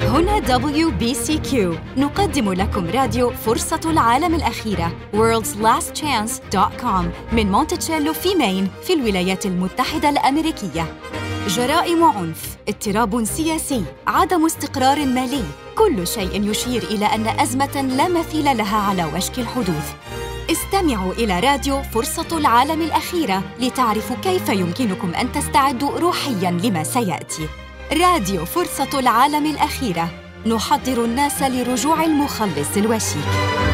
هنا WBCQ نقدم لكم راديو فرصة العالم الأخيرة worldslastchance.com من مونتشيلو في مين في الولايات المتحدة الأمريكية جرائم عنف، اضطراب سياسي، عدم استقرار مالي، كل شيء يشير إلى أن أزمة لا مثيل لها على وشك الحدوث استمعوا إلى راديو فرصة العالم الأخيرة لتعرفوا كيف يمكنكم أن تستعدوا روحياً لما سيأتي. راديو فرصة العالم الأخيرة نحضر الناس لرجوع المخلص الوشيك.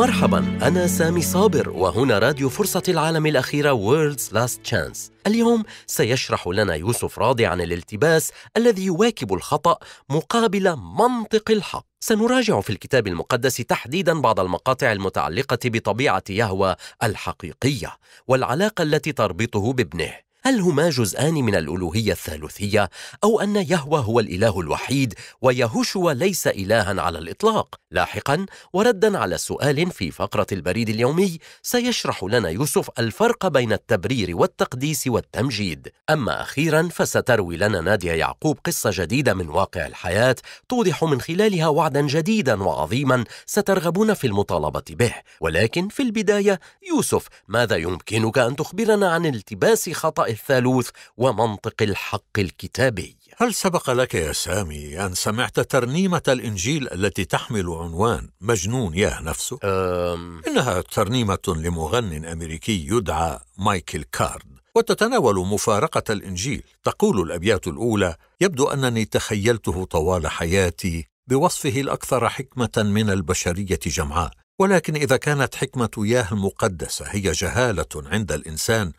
مرحبا أنا سامي صابر وهنا راديو فرصة العالم الأخيرة World's Last Chance اليوم سيشرح لنا يوسف راضي عن الالتباس الذي يواكب الخطأ مقابل منطق الحق سنراجع في الكتاب المقدس تحديدا بعض المقاطع المتعلقة بطبيعة يهوى الحقيقية والعلاقة التي تربطه بابنه هل هما جزءان من الألوهية الثالوثية أو أن يهوى هو الإله الوحيد ويهوشوا ليس إلها على الإطلاق؟ لاحقا وردا على سؤال في فقرة البريد اليومي سيشرح لنا يوسف الفرق بين التبرير والتقديس والتمجيد أما أخيرا فستروي لنا نادية يعقوب قصة جديدة من واقع الحياة توضح من خلالها وعدا جديدا وعظيما سترغبون في المطالبة به ولكن في البداية يوسف ماذا يمكنك أن تخبرنا عن التباس خطأ الثالوث ومنطق الحق الكتابي هل سبق لك يا سامي ان سمعت ترنيمه الانجيل التي تحمل عنوان مجنون ياه نفسه أم... انها ترنيمه لمغن امريكي يدعى مايكل كارد وتتناول مفارقه الانجيل تقول الابيات الاولى يبدو انني تخيلته طوال حياتي بوصفه الاكثر حكمه من البشريه جمعاء ولكن اذا كانت حكمه ياه المقدسه هي جهاله عند الانسان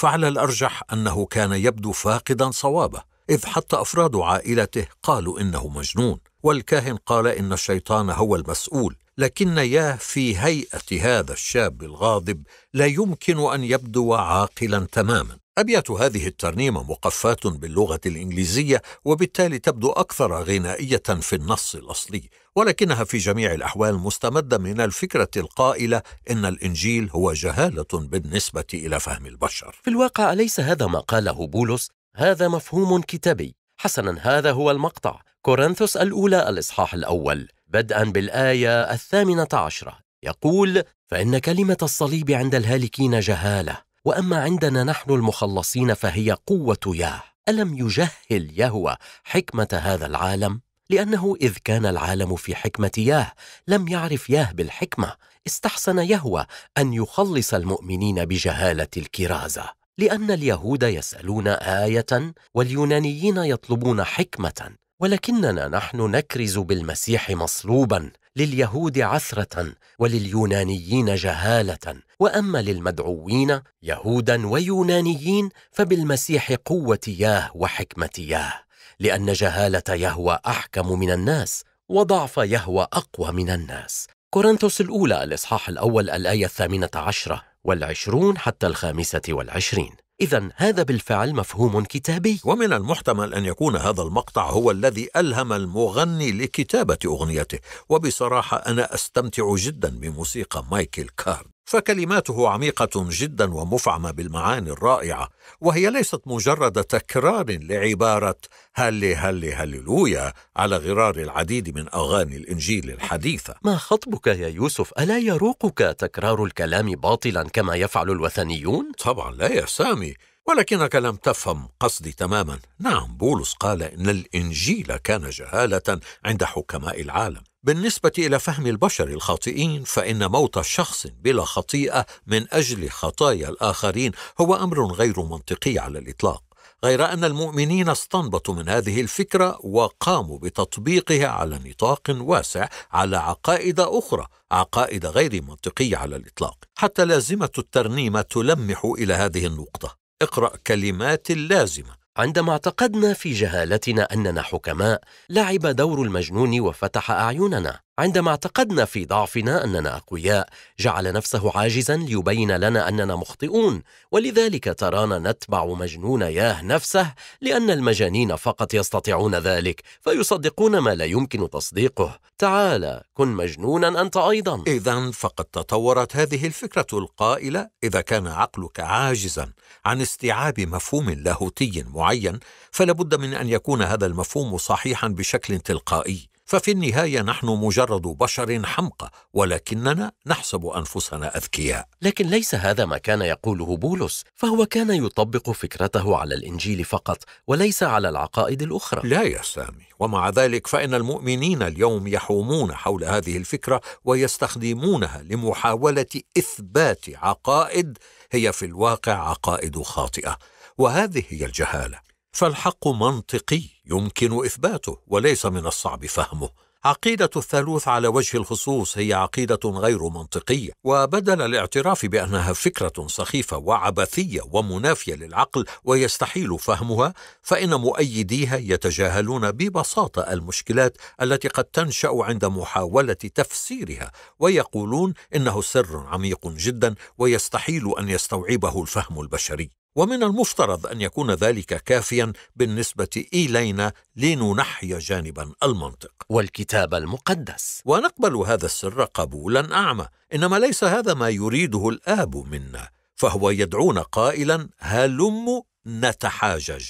فعلى الارجح انه كان يبدو فاقدا صوابه اذ حتى افراد عائلته قالوا انه مجنون والكاهن قال ان الشيطان هو المسؤول لكن ياه في هيئه هذا الشاب الغاضب لا يمكن ان يبدو عاقلا تماما أبيات هذه الترنيمة مقفاة باللغة الإنجليزية وبالتالي تبدو أكثر غنائية في النص الأصلي، ولكنها في جميع الأحوال مستمدة من الفكرة القائلة إن الإنجيل هو جهالة بالنسبة إلى فهم البشر. في الواقع أليس هذا ما قاله بولس؟ هذا مفهوم كتابي. حسنا هذا هو المقطع، كورنثوس الأولى الإصحاح الأول، بدءا بالآية الثامنة عشرة، يقول: فإن كلمة الصليب عند الهالكين جهالة واما عندنا نحن المخلصين فهي قوه ياه الم يجهل يهوى حكمه هذا العالم لانه اذ كان العالم في حكمه ياه لم يعرف ياه بالحكمه استحسن يهوى ان يخلص المؤمنين بجهاله الكرازه لان اليهود يسالون ايه واليونانيين يطلبون حكمه ولكننا نحن نكرز بالمسيح مصلوبا لليهود عثرة ولليونانيين جهالة وأما للمدعوين يهودا ويونانيين فبالمسيح قوة ياه وحكمة ياه لأن جهالة يهوى أحكم من الناس وضعف يهوى أقوى من الناس كورنثوس الأولى الإصحاح الأول الآية الثامنة عشرة والعشرون حتى الخامسة والعشرين إذا هذا بالفعل مفهوم كتابي ومن المحتمل أن يكون هذا المقطع هو الذي ألهم المغني لكتابة أغنيته وبصراحة أنا أستمتع جدا بموسيقى مايكل كارد فكلماته عميقه جدا ومفعمه بالمعاني الرائعه وهي ليست مجرد تكرار لعباره هلي هلي هللويا على غرار العديد من اغاني الانجيل الحديثه ما خطبك يا يوسف الا يروقك تكرار الكلام باطلا كما يفعل الوثنيون طبعا لا يا سامي ولكنك لم تفهم قصدي تماما نعم بولس قال ان الانجيل كان جهاله عند حكماء العالم بالنسبة إلى فهم البشر الخاطئين فإن موت شخص بلا خطيئة من أجل خطايا الآخرين هو أمر غير منطقي على الإطلاق غير أن المؤمنين استنبطوا من هذه الفكرة وقاموا بتطبيقها على نطاق واسع على عقائد أخرى عقائد غير منطقية على الإطلاق حتى لازمة الترنيمة تلمح إلى هذه النقطة اقرأ كلمات اللازمة عندما اعتقدنا في جهالتنا اننا حكماء لعب دور المجنون وفتح اعيننا عندما اعتقدنا في ضعفنا أننا أقوياء جعل نفسه عاجزا ليبين لنا أننا مخطئون ولذلك ترانا نتبع مجنون ياه نفسه لأن المجانين فقط يستطيعون ذلك فيصدقون ما لا يمكن تصديقه تعال كن مجنونا أنت أيضا إذا فقد تطورت هذه الفكرة القائلة إذا كان عقلك عاجزا عن استيعاب مفهوم لاهوتي معين فلابد من أن يكون هذا المفهوم صحيحا بشكل تلقائي ففي النهايه نحن مجرد بشر حمقى ولكننا نحسب انفسنا اذكياء لكن ليس هذا ما كان يقوله بولس فهو كان يطبق فكرته على الانجيل فقط وليس على العقائد الاخرى لا يا سامي ومع ذلك فان المؤمنين اليوم يحومون حول هذه الفكره ويستخدمونها لمحاوله اثبات عقائد هي في الواقع عقائد خاطئه وهذه هي الجهاله فالحق منطقي يمكن اثباته وليس من الصعب فهمه عقيدة الثالوث على وجه الخصوص هي عقيدة غير منطقية، وبدل الاعتراف بأنها فكرة سخيفة وعبثية ومنافية للعقل ويستحيل فهمها، فإن مؤيديها يتجاهلون ببساطة المشكلات التي قد تنشأ عند محاولة تفسيرها، ويقولون إنه سر عميق جدا ويستحيل أن يستوعبه الفهم البشري. ومن المفترض ان يكون ذلك كافيا بالنسبه الينا لننحي جانبا المنطق والكتاب المقدس ونقبل هذا السر قبولا اعمى انما ليس هذا ما يريده الاب منا فهو يدعونا قائلا هلم نتحاجج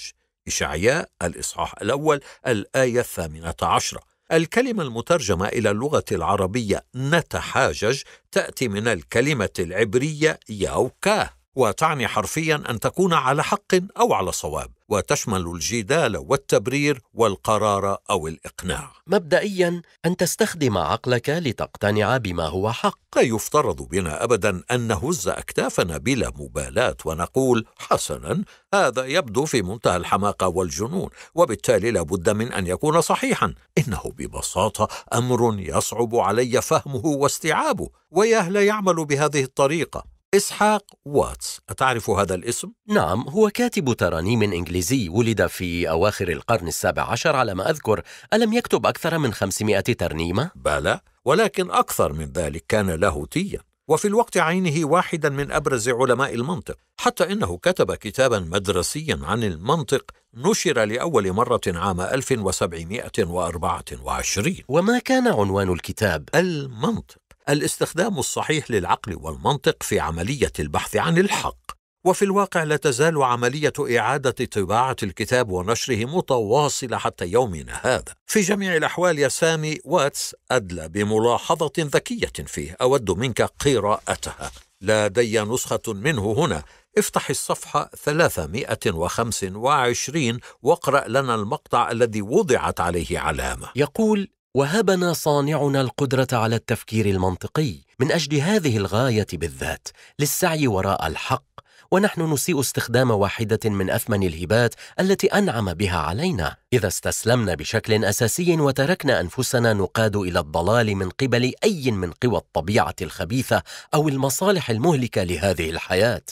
إشعياء الإصحاح الأول الآية الثامنة عشرة الكلمة المترجمة إلى اللغة العربية نتحاجج تأتي من الكلمة العبرية يوكاه وتعني حرفيا ان تكون على حق او على صواب وتشمل الجدال والتبرير والقرار او الاقناع مبدئيا ان تستخدم عقلك لتقتنع بما هو حق لا يفترض بنا ابدا ان نهز اكتافنا بلا مبالاه ونقول حسنا هذا يبدو في منتهى الحماقه والجنون وبالتالي لابد من ان يكون صحيحا انه ببساطه امر يصعب علي فهمه واستيعابه ويا يعمل بهذه الطريقه إسحاق واتس أتعرف هذا الاسم؟ نعم هو كاتب ترانيم إنجليزي ولد في أواخر القرن السابع عشر على ما أذكر ألم يكتب أكثر من 500 ترنيمة؟ بلى ولكن أكثر من ذلك كان لاهوتيا وفي الوقت عينه واحدا من أبرز علماء المنطق حتى إنه كتب كتابا مدرسيا عن المنطق نشر لأول مرة عام 1724 وما كان عنوان الكتاب؟ المنطق الاستخدام الصحيح للعقل والمنطق في عمليه البحث عن الحق وفي الواقع لا تزال عملية إعادة طباعة الكتاب ونشره متواصلة حتى يومنا هذا. في جميع الأحوال يا سامي واتس أدلى بملاحظة ذكية فيه، أود منك قراءتها. لدي نسخة منه هنا، افتح الصفحة 325 واقرأ لنا المقطع الذي وضعت عليه علامة. يقول: وهبنا صانعنا القدره على التفكير المنطقي من اجل هذه الغايه بالذات للسعي وراء الحق ونحن نسيء استخدام واحده من اثمن الهبات التي انعم بها علينا اذا استسلمنا بشكل اساسي وتركنا انفسنا نقاد الى الضلال من قبل اي من قوى الطبيعه الخبيثه او المصالح المهلكه لهذه الحياه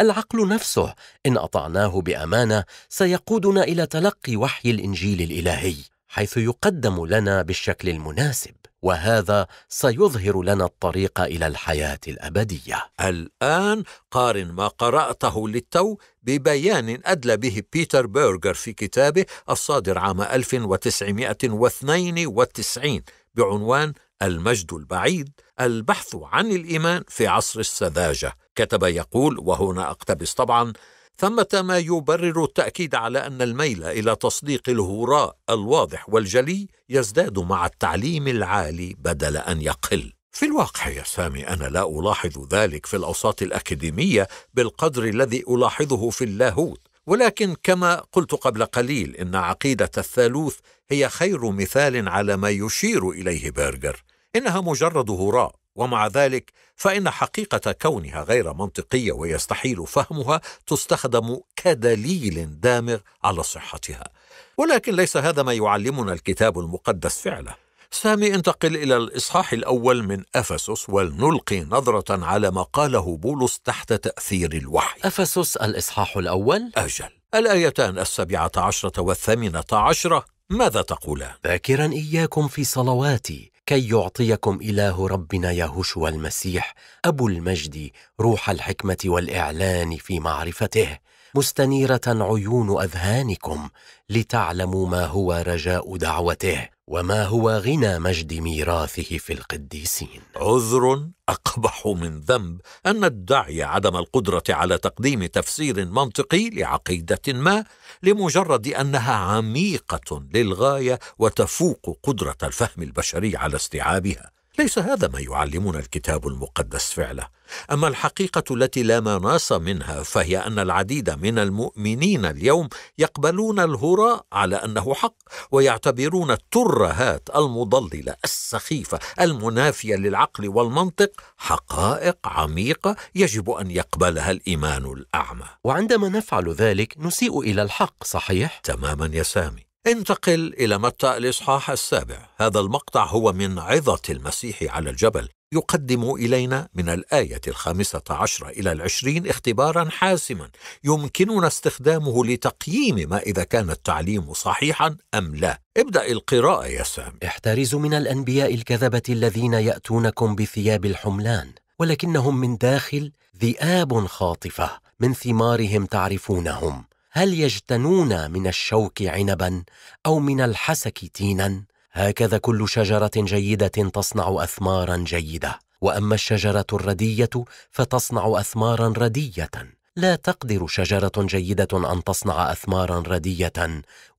العقل نفسه ان اطعناه بامانه سيقودنا الى تلقي وحي الانجيل الالهي حيث يقدم لنا بالشكل المناسب وهذا سيظهر لنا الطريق الى الحياه الابديه الان قارن ما قراته للتو ببيان ادلى به بيتر بيرجر في كتابه الصادر عام 1992 بعنوان المجد البعيد البحث عن الايمان في عصر السذاجه كتب يقول وهنا اقتبس طبعا ثمة ما يبرر التأكيد على أن الميل إلى تصديق الهراء الواضح والجلي يزداد مع التعليم العالي بدل أن يقل. في الواقع يا سامي أنا لا ألاحظ ذلك في الأوساط الأكاديمية بالقدر الذي ألاحظه في اللاهوت، ولكن كما قلت قبل قليل إن عقيدة الثالوث هي خير مثال على ما يشير إليه بيرجر، إنها مجرد هراء ومع ذلك فإن حقيقة كونها غير منطقية ويستحيل فهمها تستخدم كدليل دامغ على صحتها ولكن ليس هذا ما يعلمنا الكتاب المقدس فعله سامي انتقل إلى الإصحاح الأول من أفسس ولنلقي نظرة على ما قاله بولس تحت تأثير الوحي أفسس الإصحاح الأول أجل الآيتان السبعة عشرة والثامنة عشرة ماذا تقولان؟ باكرا إياكم في صلواتي كي يعطيكم اله ربنا يهوشوا المسيح ابو المجد روح الحكمه والاعلان في معرفته مستنيره عيون اذهانكم لتعلموا ما هو رجاء دعوته وما هو غنى مجد ميراثه في القديسين عذر اقبح من ذنب ان ندعي عدم القدره على تقديم تفسير منطقي لعقيده ما لمجرد انها عميقه للغايه وتفوق قدره الفهم البشري على استيعابها ليس هذا ما يعلمنا الكتاب المقدس فعله اما الحقيقه التي لا مناص منها فهي ان العديد من المؤمنين اليوم يقبلون الهراء على انه حق ويعتبرون الترهات المضلله السخيفه المنافيه للعقل والمنطق حقائق عميقه يجب ان يقبلها الايمان الاعمى وعندما نفعل ذلك نسيء الى الحق صحيح تماما يا سامي انتقل إلى متى الإصحاح السابع هذا المقطع هو من عظة المسيح على الجبل يقدم إلينا من الآية الخامسة عشرة إلى العشرين اختبارا حاسما يمكننا استخدامه لتقييم ما إذا كان التعليم صحيحا أم لا ابدأ القراءة يا سام احترزوا من الأنبياء الكذبة الذين يأتونكم بثياب الحملان ولكنهم من داخل ذئاب خاطفة من ثمارهم تعرفونهم هل يجتنون من الشوك عنبا او من الحسك تينا هكذا كل شجره جيده تصنع اثمارا جيده واما الشجره الرديه فتصنع اثمارا رديه لا تقدر شجره جيده ان تصنع اثمارا رديه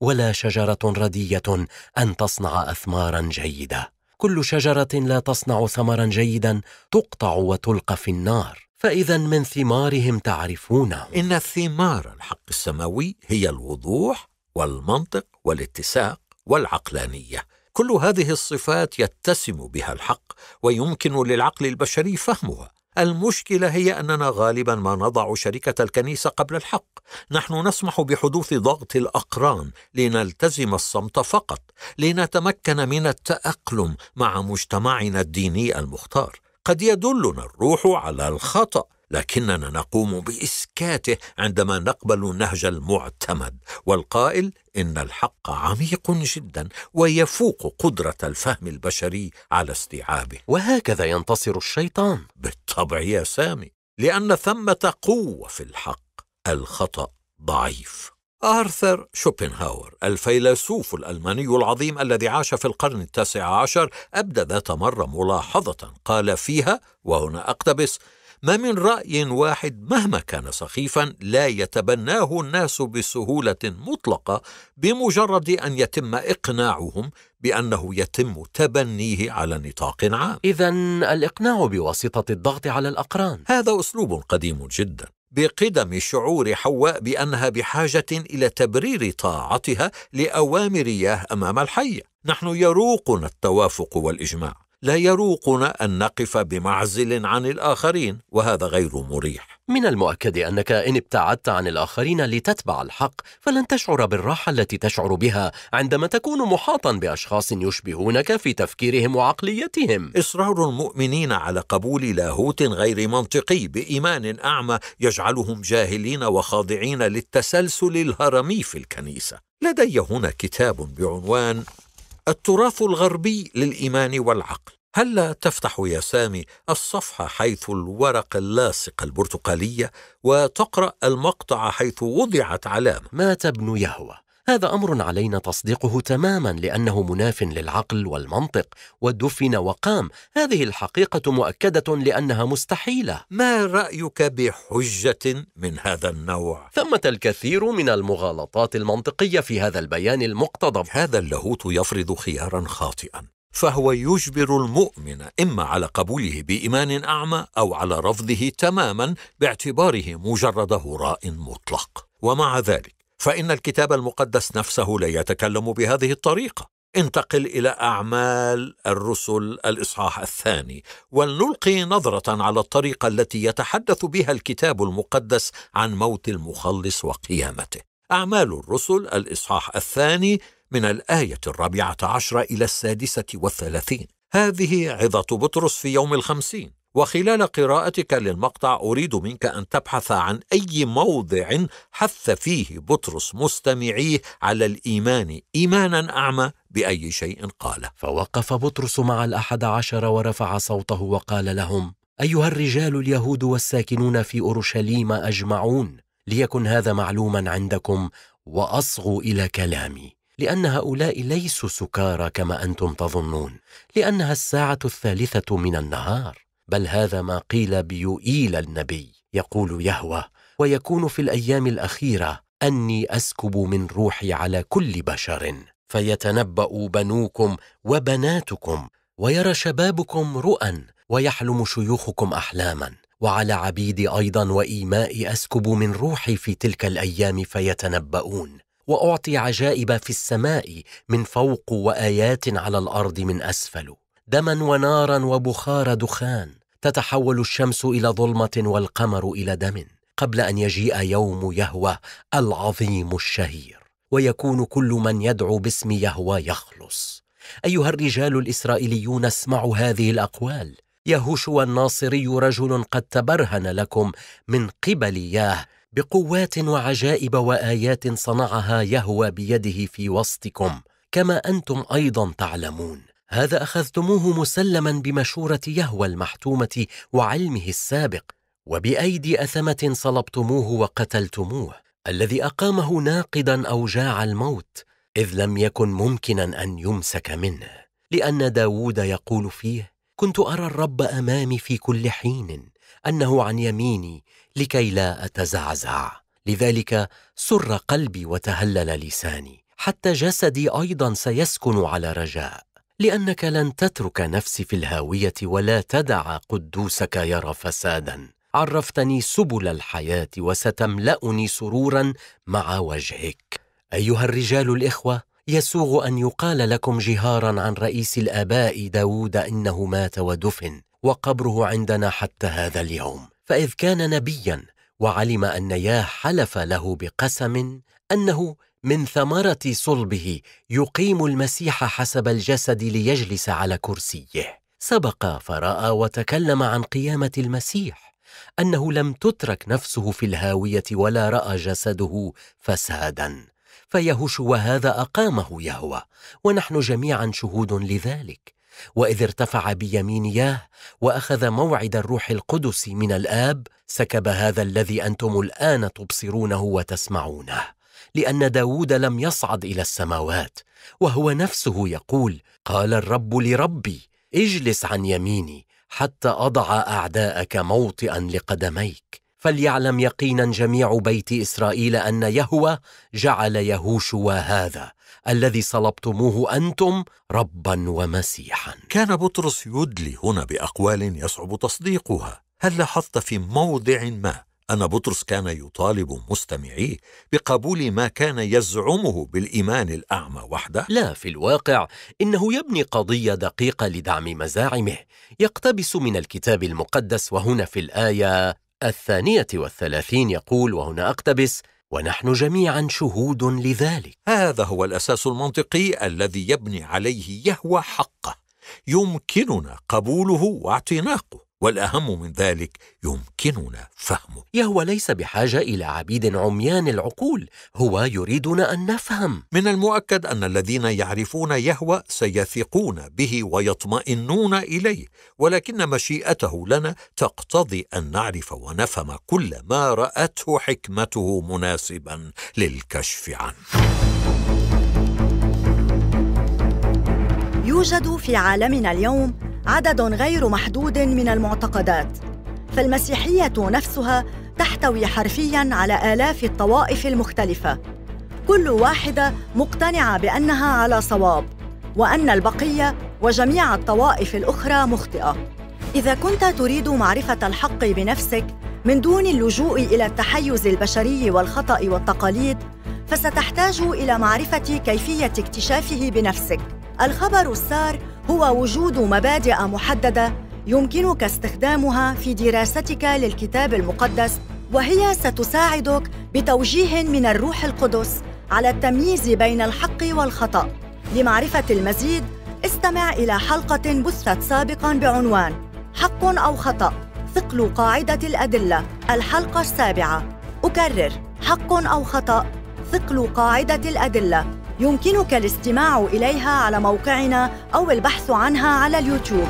ولا شجره رديه ان تصنع اثمارا جيده كل شجره لا تصنع ثمرا جيدا تقطع وتلقى في النار فإذا من ثمارهم تعرفونه إن الثمار الحق السماوي هي الوضوح والمنطق والاتساق والعقلانية كل هذه الصفات يتسم بها الحق ويمكن للعقل البشري فهمها المشكلة هي أننا غالبا ما نضع شركة الكنيسة قبل الحق نحن نسمح بحدوث ضغط الأقران لنلتزم الصمت فقط لنتمكن من التأقلم مع مجتمعنا الديني المختار قد يدلنا الروح على الخطأ لكننا نقوم بإسكاته عندما نقبل النهج المعتمد والقائل إن الحق عميق جدا ويفوق قدرة الفهم البشري على استيعابه وهكذا ينتصر الشيطان بالطبع يا سامي لأن ثمة قوة في الحق الخطأ ضعيف آرثر شوبنهاور الفيلسوف الألماني العظيم الذي عاش في القرن التاسع عشر أبدى ذات مرة ملاحظة قال فيها وهنا أقتبس ما من رأي واحد مهما كان سخيفا لا يتبناه الناس بسهولة مطلقة بمجرد أن يتم إقناعهم بأنه يتم تبنيه على نطاق عام إذا الإقناع بواسطة الضغط على الأقران هذا أسلوب قديم جدا بقدم شعور حواء بانها بحاجه الى تبرير طاعتها لاوامر ياه امام الحي نحن يروقنا التوافق والاجماع لا يروقنا أن نقف بمعزل عن الآخرين وهذا غير مريح من المؤكد أنك إن ابتعدت عن الآخرين لتتبع الحق فلن تشعر بالراحة التي تشعر بها عندما تكون محاطا بأشخاص يشبهونك في تفكيرهم وعقليتهم إصرار المؤمنين على قبول لاهوت غير منطقي بإيمان أعمى يجعلهم جاهلين وخاضعين للتسلسل الهرمي في الكنيسة لدي هنا كتاب بعنوان التراث الغربي للايمان والعقل هلا تفتح يا سامي الصفحه حيث الورقه اللاصقه البرتقاليه وتقرا المقطع حيث وضعت علامه مات ابن يهوى هذا امر علينا تصديقه تماما لانه مناف للعقل والمنطق ودفن وقام هذه الحقيقه مؤكده لانها مستحيله ما رايك بحجه من هذا النوع ثمه الكثير من المغالطات المنطقيه في هذا البيان المقتضب هذا اللاهوت يفرض خيارا خاطئا فهو يجبر المؤمن اما على قبوله بايمان اعمى او على رفضه تماما باعتباره مجرد هراء مطلق ومع ذلك فان الكتاب المقدس نفسه لا يتكلم بهذه الطريقه انتقل الى اعمال الرسل الاصحاح الثاني ولنلقي نظره على الطريقه التي يتحدث بها الكتاب المقدس عن موت المخلص وقيامته اعمال الرسل الاصحاح الثاني من الايه الرابعه عشره الى السادسه والثلاثين هذه عظه بطرس في يوم الخمسين وخلال قراءتك للمقطع اريد منك ان تبحث عن اي موضع حث فيه بطرس مستمعيه على الايمان ايمانا اعمى باي شيء قاله فوقف بطرس مع الاحد عشر ورفع صوته وقال لهم ايها الرجال اليهود والساكنون في اورشليم اجمعون ليكن هذا معلوما عندكم واصغوا الى كلامي لان هؤلاء ليسوا سكارى كما انتم تظنون لانها الساعه الثالثه من النهار بل هذا ما قيل بيوئيل النبي يقول يهوى ويكون في الايام الاخيره اني اسكب من روحي على كل بشر فيتنبا بنوكم وبناتكم ويرى شبابكم رؤى ويحلم شيوخكم احلاما وعلى عبيدي ايضا وايماء اسكب من روحي في تلك الايام فيتنبؤون واعطي عجائب في السماء من فوق وايات على الارض من اسفل دما ونارا وبخار دخان تتحول الشمس الى ظلمه والقمر الى دم قبل ان يجيء يوم يهوى العظيم الشهير ويكون كل من يدعو باسم يهوى يخلص ايها الرجال الاسرائيليون اسمعوا هذه الاقوال يهوشوا الناصري رجل قد تبرهن لكم من قبل ياه بقوات وعجائب وايات صنعها يهوى بيده في وسطكم كما انتم ايضا تعلمون هذا اخذتموه مسلما بمشوره يهوى المحتومه وعلمه السابق وبايدي اثمه صلبتموه وقتلتموه الذي اقامه ناقدا اوجاع الموت اذ لم يكن ممكنا ان يمسك منه لان داود يقول فيه كنت ارى الرب امامي في كل حين انه عن يميني لكي لا اتزعزع لذلك سر قلبي وتهلل لساني حتى جسدي ايضا سيسكن على رجاء لانك لن تترك نفسي في الهاويه ولا تدع قدوسك يرى فسادا عرفتني سبل الحياه وستملاني سرورا مع وجهك ايها الرجال الاخوه يسوغ ان يقال لكم جهارا عن رئيس الاباء داود انه مات ودفن وقبره عندنا حتى هذا اليوم فاذ كان نبيا وعلم أن ياه حلف له بقسم أنه من ثمرة صلبه يقيم المسيح حسب الجسد ليجلس على كرسيه سبق فرأى وتكلم عن قيامة المسيح أنه لم تترك نفسه في الهاوية ولا رأى جسده فسادا فيهوش وهذا أقامه يهوى ونحن جميعا شهود لذلك واذ ارتفع بيمينياه واخذ موعد الروح القدس من الاب سكب هذا الذي انتم الان تبصرونه وتسمعونه لان داود لم يصعد الى السماوات وهو نفسه يقول قال الرب لربي اجلس عن يميني حتى اضع اعداءك موطئا لقدميك فليعلم يقينا جميع بيت اسرائيل ان يهوى جعل يهوشوا هذا الذي صلبتموه انتم ربا ومسيحا كان بطرس يدلي هنا باقوال يصعب تصديقها هل لاحظت في موضع ما ان بطرس كان يطالب مستمعيه بقبول ما كان يزعمه بالايمان الاعمى وحده لا في الواقع انه يبني قضيه دقيقه لدعم مزاعمه يقتبس من الكتاب المقدس وهنا في الايه الثانيه والثلاثين يقول وهنا اقتبس ونحن جميعا شهود لذلك هذا هو الاساس المنطقي الذي يبني عليه يهوى حقه يمكننا قبوله واعتناقه والأهم من ذلك يمكننا فهمه يهوى ليس بحاجة إلى عبيد عميان العقول هو يريدنا أن نفهم من المؤكد أن الذين يعرفون يهوى سيثقون به ويطمئنون إليه ولكن مشيئته لنا تقتضي أن نعرف ونفهم كل ما رأته حكمته مناسبا للكشف عنه يوجد في عالمنا اليوم عدد غير محدود من المعتقدات فالمسيحيه نفسها تحتوي حرفيا على الاف الطوائف المختلفه كل واحده مقتنعه بانها على صواب وان البقيه وجميع الطوائف الاخرى مخطئه اذا كنت تريد معرفه الحق بنفسك من دون اللجوء الى التحيز البشري والخطا والتقاليد فستحتاج الى معرفه كيفيه اكتشافه بنفسك الخبر السار هو وجود مبادئ محددة يمكنك استخدامها في دراستك للكتاب المقدس وهي ستساعدك بتوجيه من الروح القدس على التمييز بين الحق والخطأ. لمعرفة المزيد استمع إلى حلقة بثت سابقا بعنوان حق أو خطأ ثقل قاعدة الأدلة الحلقة السابعة أكرر حق أو خطأ ثقل قاعدة الأدلة يمكنك الاستماع إليها على موقعنا أو البحث عنها على اليوتيوب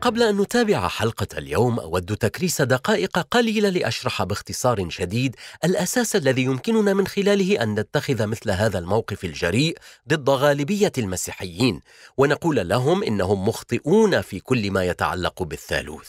قبل أن نتابع حلقة اليوم أود تكريس دقائق قليلة لأشرح باختصار شديد الأساس الذي يمكننا من خلاله أن نتخذ مثل هذا الموقف الجريء ضد غالبية المسيحيين ونقول لهم إنهم مخطئون في كل ما يتعلق بالثالوث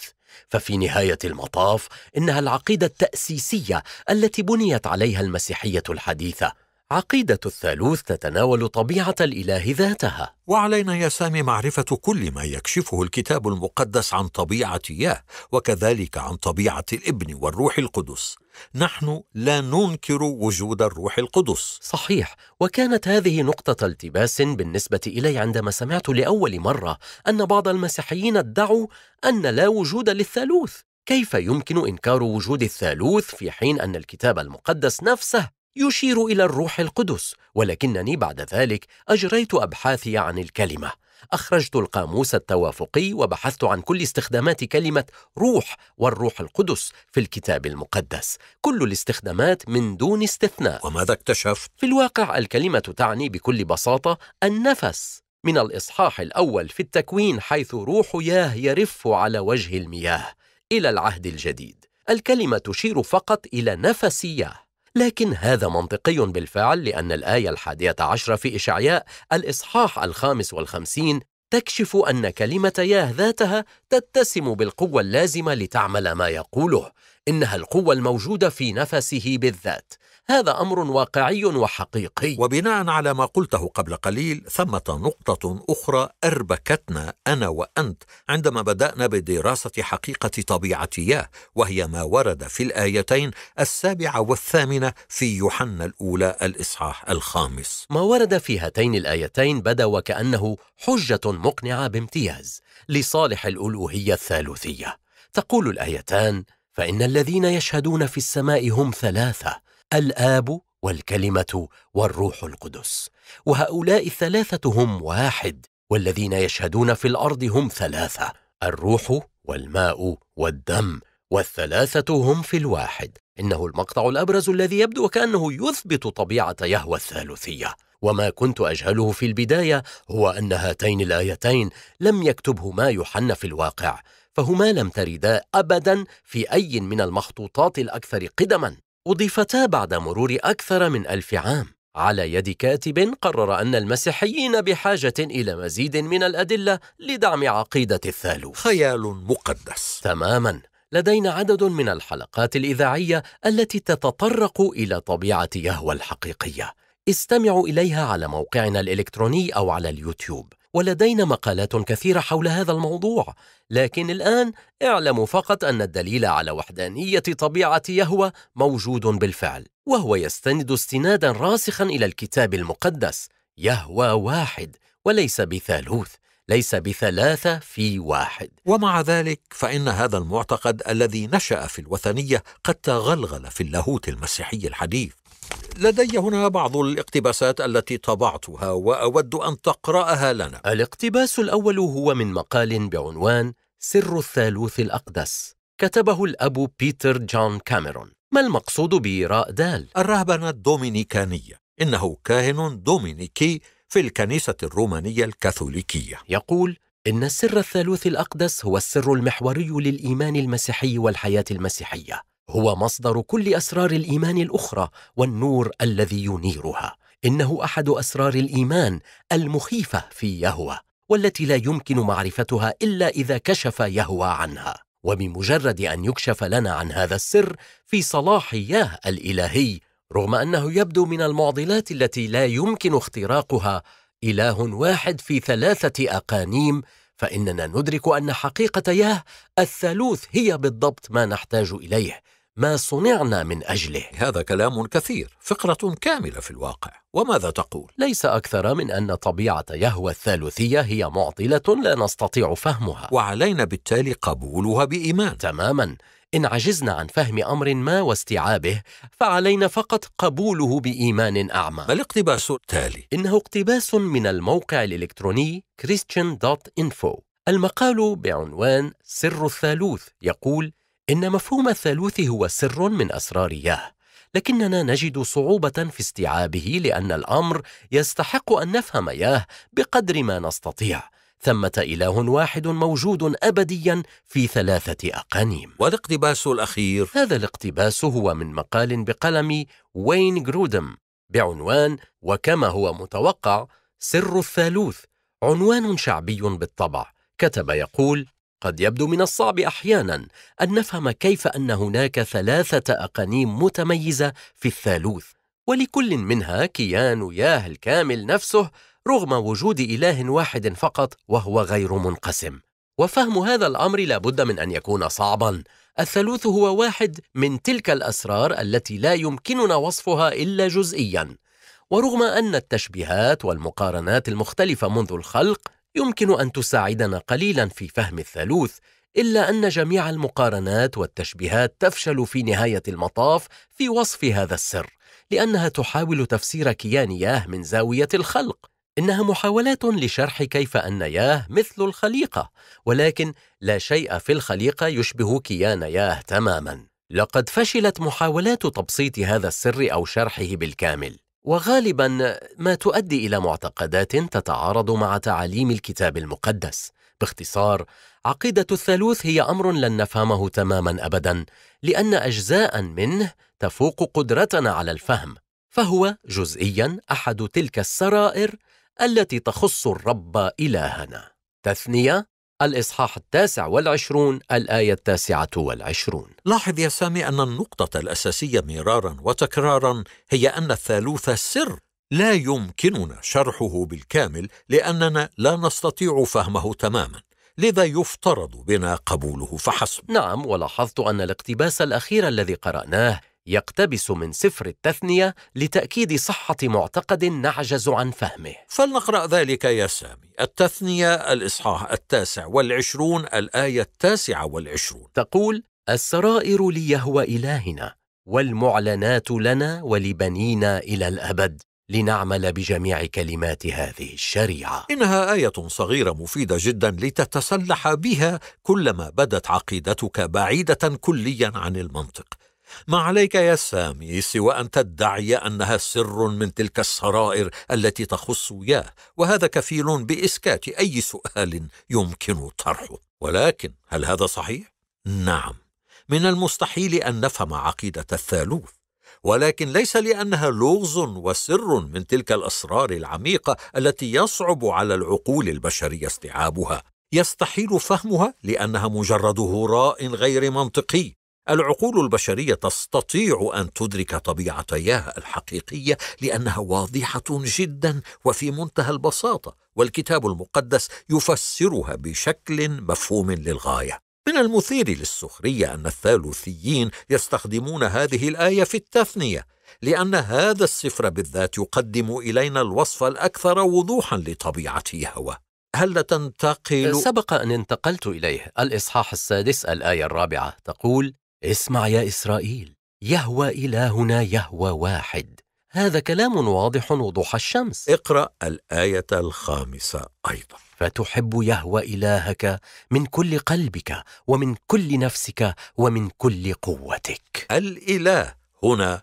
ففي نهايه المطاف انها العقيده التاسيسيه التي بنيت عليها المسيحيه الحديثه عقيده الثالوث تتناول طبيعه الاله ذاتها وعلينا يا سامي معرفه كل ما يكشفه الكتاب المقدس عن طبيعه ياه وكذلك عن طبيعه الابن والروح القدس نحن لا ننكر وجود الروح القدس صحيح وكانت هذه نقطة التباس بالنسبة إلي عندما سمعت لأول مرة أن بعض المسيحيين ادعوا أن لا وجود للثالوث كيف يمكن إنكار وجود الثالوث في حين أن الكتاب المقدس نفسه يشير إلى الروح القدس ولكنني بعد ذلك أجريت أبحاثي عن الكلمة أخرجت القاموس التوافقي وبحثت عن كل استخدامات كلمة روح والروح القدس في الكتاب المقدس كل الاستخدامات من دون استثناء وماذا اكتشفت؟ في الواقع الكلمة تعني بكل بساطة النفس من الإصحاح الأول في التكوين حيث روح ياه يرف على وجه المياه إلى العهد الجديد الكلمة تشير فقط إلى نفس ياه لكن هذا منطقي بالفعل لأن الآية الحادية عشرة في إشعياء الإصحاح الخامس والخمسين تكشف أن كلمة ياه ذاتها تتسم بالقوة اللازمة لتعمل ما يقوله إنها القوة الموجودة في نفسه بالذات هذا امر واقعي وحقيقي وبناء على ما قلته قبل قليل ثمه نقطه اخرى اربكتنا انا وانت عندما بدانا بدراسه حقيقه طبيعه ياه وهي ما ورد في الايتين السابعه والثامنه في يوحنا الاولى الاصحاح الخامس ما ورد في هاتين الايتين بدا وكانه حجه مقنعه بامتياز لصالح الالوهيه الثالوثيه تقول الايتان فان الذين يشهدون في السماء هم ثلاثه الاب والكلمه والروح القدس وهؤلاء الثلاثه هم واحد والذين يشهدون في الارض هم ثلاثه الروح والماء والدم والثلاثه هم في الواحد انه المقطع الابرز الذي يبدو وكانه يثبت طبيعه يهوى الثالوثيه وما كنت اجهله في البدايه هو ان هاتين الايتين لم يكتبهما يوحنا في الواقع فهما لم تردا ابدا في اي من المخطوطات الاكثر قدما أضيفتا بعد مرور أكثر من ألف عام على يد كاتب قرر أن المسيحيين بحاجة إلى مزيد من الأدلة لدعم عقيدة الثالوث خيال مقدس تماماً لدينا عدد من الحلقات الإذاعية التي تتطرق إلى طبيعة يهوى الحقيقية استمعوا إليها على موقعنا الإلكتروني أو على اليوتيوب ولدينا مقالات كثيرة حول هذا الموضوع لكن الآن اعلموا فقط أن الدليل على وحدانية طبيعة يهوى موجود بالفعل وهو يستند استنادا راسخا إلى الكتاب المقدس يهوى واحد وليس بثالوث ليس بثلاثة في واحد ومع ذلك فإن هذا المعتقد الذي نشأ في الوثنية قد تغلغل في اللاهوت المسيحي الحديث لدي هنا بعض الاقتباسات التي طبعتها واود ان تقراها لنا الاقتباس الاول هو من مقال بعنوان سر الثالوث الاقدس كتبه الاب بيتر جون كاميرون ما المقصود براء دال الرهبنه الدومينيكانيه انه كاهن دومينيكي في الكنيسه الرومانيه الكاثوليكيه يقول ان السر الثالوث الاقدس هو السر المحوري للايمان المسيحي والحياه المسيحيه هو مصدر كل اسرار الايمان الاخرى والنور الذي ينيرها انه احد اسرار الايمان المخيفه في يهوى والتي لا يمكن معرفتها الا اذا كشف يهوى عنها وبمجرد ان يكشف لنا عن هذا السر في صلاح ياه الالهي رغم انه يبدو من المعضلات التي لا يمكن اختراقها اله واحد في ثلاثه اقانيم فاننا ندرك ان حقيقه ياه الثالوث هي بالضبط ما نحتاج اليه ما صنعنا من أجله هذا كلام كثير فقرة كاملة في الواقع وماذا تقول؟ ليس أكثر من أن طبيعة يهوى الثالوثية هي معضلة لا نستطيع فهمها وعلينا بالتالي قبولها بإيمان تماماً إن عجزنا عن فهم أمر ما واستيعابه فعلينا فقط قبوله بإيمان أعمى ما الاقتباس التالي؟ إنه اقتباس من الموقع الإلكتروني christian.info المقال بعنوان سر الثالوث يقول إن مفهوم الثالوث هو سر من أسرار ياه لكننا نجد صعوبة في استيعابه لأن الأمر يستحق أن نفهم ياه بقدر ما نستطيع ثمة إله واحد موجود أبديا في ثلاثة أقانيم والاقتباس الأخير هذا الاقتباس هو من مقال بقلم وين جرودم بعنوان وكما هو متوقع سر الثالوث عنوان شعبي بالطبع كتب يقول قد يبدو من الصعب احيانا ان نفهم كيف ان هناك ثلاثه اقانيم متميزه في الثالوث ولكل منها كيان ياه الكامل نفسه رغم وجود اله واحد فقط وهو غير منقسم وفهم هذا الامر لابد من ان يكون صعبا الثالوث هو واحد من تلك الاسرار التي لا يمكننا وصفها الا جزئيا ورغم ان التشبيهات والمقارنات المختلفه منذ الخلق يمكن أن تساعدنا قليلا في فهم الثالوث إلا أن جميع المقارنات والتشبيهات تفشل في نهاية المطاف في وصف هذا السر لأنها تحاول تفسير كيان ياه من زاوية الخلق إنها محاولات لشرح كيف أن ياه مثل الخليقة ولكن لا شيء في الخليقة يشبه كيان ياه تماماً لقد فشلت محاولات تبسيط هذا السر أو شرحه بالكامل وغالبا ما تؤدي الى معتقدات تتعارض مع تعاليم الكتاب المقدس باختصار عقيده الثالوث هي امر لن نفهمه تماما ابدا لان اجزاء منه تفوق قدرتنا على الفهم فهو جزئيا احد تلك السرائر التي تخص الرب الهنا تثنيه الإصحاح التاسع والعشرون الآية التاسعة والعشرون لاحظ يا سامي أن النقطة الأساسية مرارا وتكرارا هي أن الثالوث سر لا يمكننا شرحه بالكامل لأننا لا نستطيع فهمه تماما لذا يفترض بنا قبوله فحسب نعم ولاحظت أن الاقتباس الأخير الذي قرأناه يقتبس من سفر التثنية لتأكيد صحة معتقد نعجز عن فهمه فلنقرأ ذلك يا سامي التثنية الإصحاح التاسع والعشرون الآية التاسعة والعشرون تقول السرائر ليهوى إلهنا والمعلنات لنا ولبنينا إلى الأبد لنعمل بجميع كلمات هذه الشريعة إنها آية صغيرة مفيدة جدا لتتسلح بها كلما بدت عقيدتك بعيدة كليا عن المنطق ما عليك يا سامي سوى ان تدعي انها سر من تلك السرائر التي تخص اياه وهذا كفيل باسكات اي سؤال يمكن طرحه ولكن هل هذا صحيح نعم من المستحيل ان نفهم عقيده الثالوث ولكن ليس لانها لغز وسر من تلك الاسرار العميقه التي يصعب على العقول البشريه استيعابها يستحيل فهمها لانها مجرد هراء غير منطقي العقول البشريه تستطيع ان تدرك ياه الحقيقيه لانها واضحه جدا وفي منتهى البساطه والكتاب المقدس يفسرها بشكل مفهوم للغايه من المثير للسخريه ان الثالوثيين يستخدمون هذه الايه في التثنيه لان هذا السفر بالذات يقدم الينا الوصف الاكثر وضوحا لطبيعه يهوه هل تنتقل سبق ان انتقلت اليه الاصحاح السادس الايه الرابعه تقول اسمع يا إسرائيل يهوى إلهنا يهوى واحد هذا كلام واضح وضوح الشمس اقرأ الآية الخامسة أيضا فتحب يهوى إلهك من كل قلبك ومن كل نفسك ومن كل قوتك الإله هنا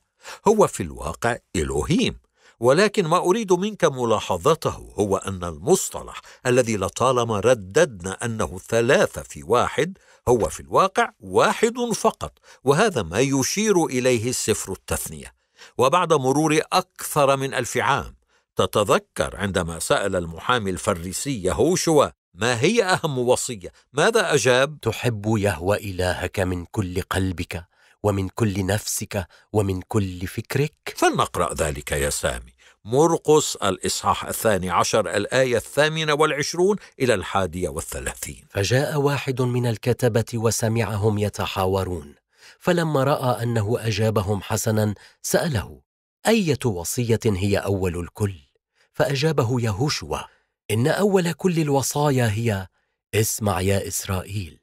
هو في الواقع إلهيم ولكن ما أريد منك ملاحظته هو أن المصطلح الذي لطالما رددنا أنه ثلاثة في واحد هو في الواقع واحد فقط وهذا ما يشير إليه السفر التثنية وبعد مرور أكثر من ألف عام تتذكر عندما سأل المحامي الفريسي يهوشوا ما هي أهم وصية؟ ماذا أجاب؟ تحب يهوى إلهك من كل قلبك ومن كل نفسك ومن كل فكرك فلنقرأ ذلك يا سامي مرقس الإصحاح الثاني عشر الآية الثامنة والعشرون إلى الحادية والثلاثين فجاء واحد من الكتبة وسمعهم يتحاورون فلما رأى أنه أجابهم حسنا سأله أية وصية هي أول الكل فأجابه يهوشوا إن أول كل الوصايا هي اسمع يا إسرائيل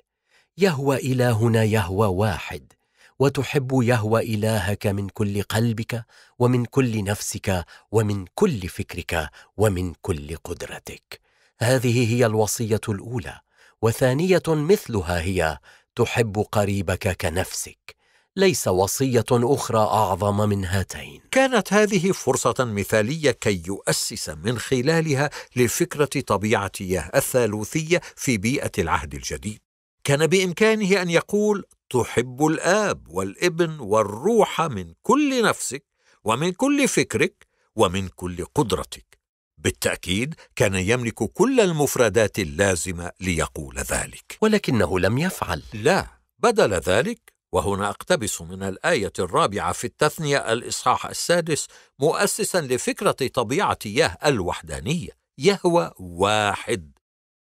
يهوى إلهنا يهوى واحد وتحب يهوى إلهك من كل قلبك ومن كل نفسك ومن كل فكرك ومن كل قدرتك هذه هي الوصية الأولى وثانية مثلها هي تحب قريبك كنفسك ليس وصية أخرى أعظم من هاتين. كانت هذه فرصة مثالية كي يؤسس من خلالها لفكرة طبيعة الثالوثية في بيئة العهد الجديد. كان بإمكانه أن يقول تحب الاب والابن والروح من كل نفسك ومن كل فكرك ومن كل قدرتك بالتاكيد كان يملك كل المفردات اللازمه ليقول ذلك ولكنه لم يفعل لا بدل ذلك وهنا اقتبس من الايه الرابعه في التثنيه الاصحاح السادس مؤسسا لفكره طبيعه يه الوحدانيه يهوى واحد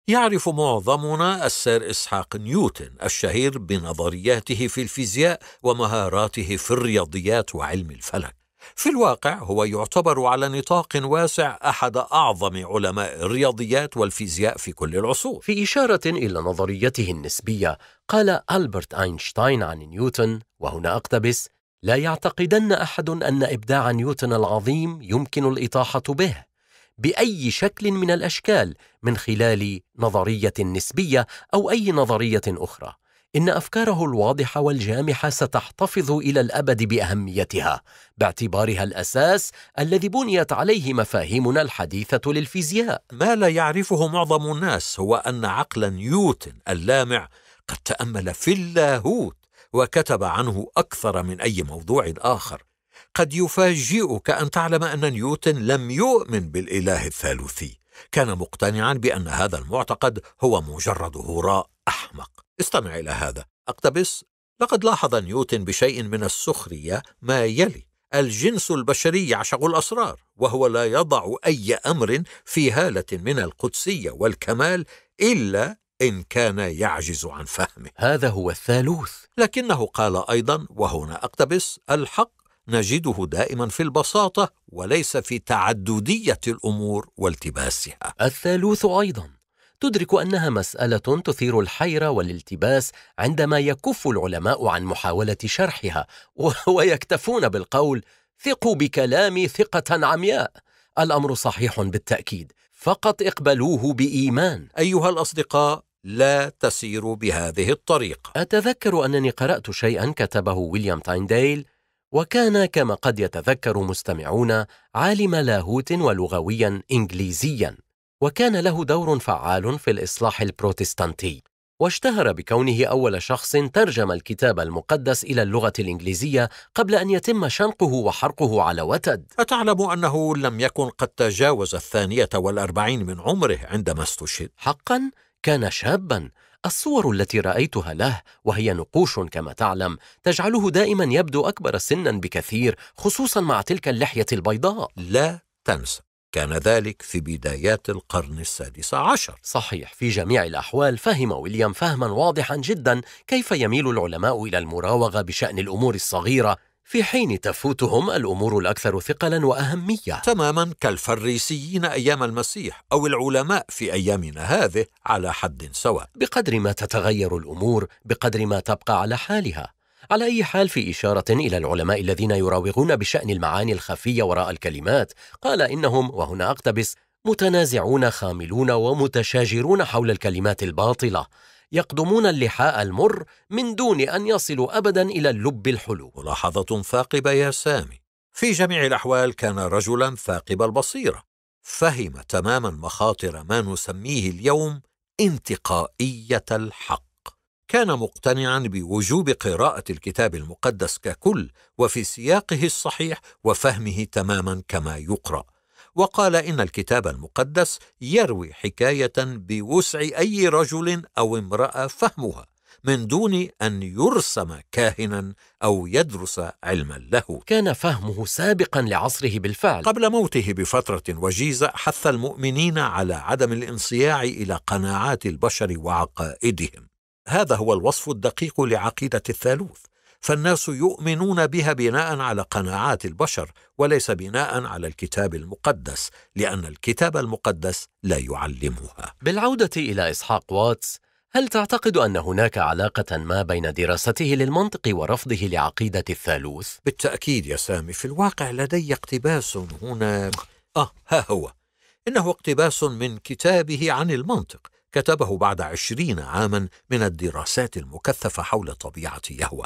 يعرف معظمنا السير اسحاق نيوتن الشهير بنظرياته في الفيزياء ومهاراته في الرياضيات وعلم الفلك في الواقع هو يعتبر على نطاق واسع احد اعظم علماء الرياضيات والفيزياء في كل العصور في اشاره الى نظريته النسبيه قال البرت اينشتاين عن نيوتن وهنا اقتبس لا يعتقدن احد ان ابداع نيوتن العظيم يمكن الاطاحه به باي شكل من الاشكال من خلال نظريه نسبيه او اي نظريه اخرى ان افكاره الواضحه والجامحه ستحتفظ الى الابد باهميتها باعتبارها الاساس الذي بنيت عليه مفاهيمنا الحديثه للفيزياء ما لا يعرفه معظم الناس هو ان عقل نيوتن اللامع قد تامل في اللاهوت وكتب عنه اكثر من اي موضوع اخر قد يفاجئك أن تعلم أن نيوتن لم يؤمن بالإله الثالوثي كان مقتنعا بأن هذا المعتقد هو مجرد هراء أحمق استمع إلى هذا أقتبس لقد لاحظ نيوتن بشيء من السخرية ما يلي الجنس البشري يعشق الأسرار وهو لا يضع أي أمر في هالة من القدسية والكمال إلا إن كان يعجز عن فهمه هذا هو الثالوث لكنه قال أيضا وهنا أقتبس الحق نجده دائما في البساطه وليس في تعدديه الامور والتباسها الثالوث ايضا تدرك انها مساله تثير الحيره والالتباس عندما يكف العلماء عن محاوله شرحها ويكتفون بالقول ثقوا بكلامي ثقه عمياء الامر صحيح بالتاكيد فقط اقبلوه بايمان ايها الاصدقاء لا تسيروا بهذه الطريقه اتذكر انني قرات شيئا كتبه ويليام تاينديل وكان كما قد يتذكر مستمعون عالم لاهوت ولغويا إنجليزيا وكان له دور فعال في الإصلاح البروتستانتي واشتهر بكونه أول شخص ترجم الكتاب المقدس إلى اللغة الإنجليزية قبل أن يتم شنقه وحرقه على وتد أتعلم أنه لم يكن قد تجاوز الثانية والأربعين من عمره عندما استشهد؟ حقاً؟ كان شاباً الصور التي رأيتها له وهي نقوش كما تعلم تجعله دائما يبدو أكبر سنا بكثير خصوصا مع تلك اللحية البيضاء لا تنسى كان ذلك في بدايات القرن السادس عشر صحيح في جميع الأحوال فهم ويليام فهما واضحا جدا كيف يميل العلماء إلى المراوغة بشأن الأمور الصغيرة في حين تفوتهم الأمور الأكثر ثقلاً وأهمية تماماً كالفريسيين أيام المسيح أو العلماء في أيامنا هذه على حد سواء بقدر ما تتغير الأمور بقدر ما تبقى على حالها على أي حال في إشارة إلى العلماء الذين يراوغون بشأن المعاني الخفية وراء الكلمات قال إنهم وهنا أقتبس متنازعون خاملون ومتشاجرون حول الكلمات الباطلة يقدمون اللحاء المر من دون أن يصلوا أبدا إلى اللب الحلو ملاحظة ثاقبة يا سامي في جميع الأحوال كان رجلا ثاقب البصيرة فهم تماما مخاطر ما نسميه اليوم انتقائية الحق كان مقتنعا بوجوب قراءة الكتاب المقدس ككل وفي سياقه الصحيح وفهمه تماما كما يقرأ وقال ان الكتاب المقدس يروي حكايه بوسع اي رجل او امراه فهمها من دون ان يرسم كاهنا او يدرس علما له كان فهمه سابقا لعصره بالفعل قبل موته بفتره وجيزه حث المؤمنين على عدم الانصياع الى قناعات البشر وعقائدهم هذا هو الوصف الدقيق لعقيده الثالوث فالناس يؤمنون بها بناء على قناعات البشر وليس بناء على الكتاب المقدس لان الكتاب المقدس لا يعلمها بالعوده الى اسحاق واتس هل تعتقد ان هناك علاقه ما بين دراسته للمنطق ورفضه لعقيده الثالوث بالتاكيد يا سامي في الواقع لدي اقتباس هنا اه ها هو انه اقتباس من كتابه عن المنطق كتبه بعد عشرين عاما من الدراسات المكثفة حول طبيعة يهوى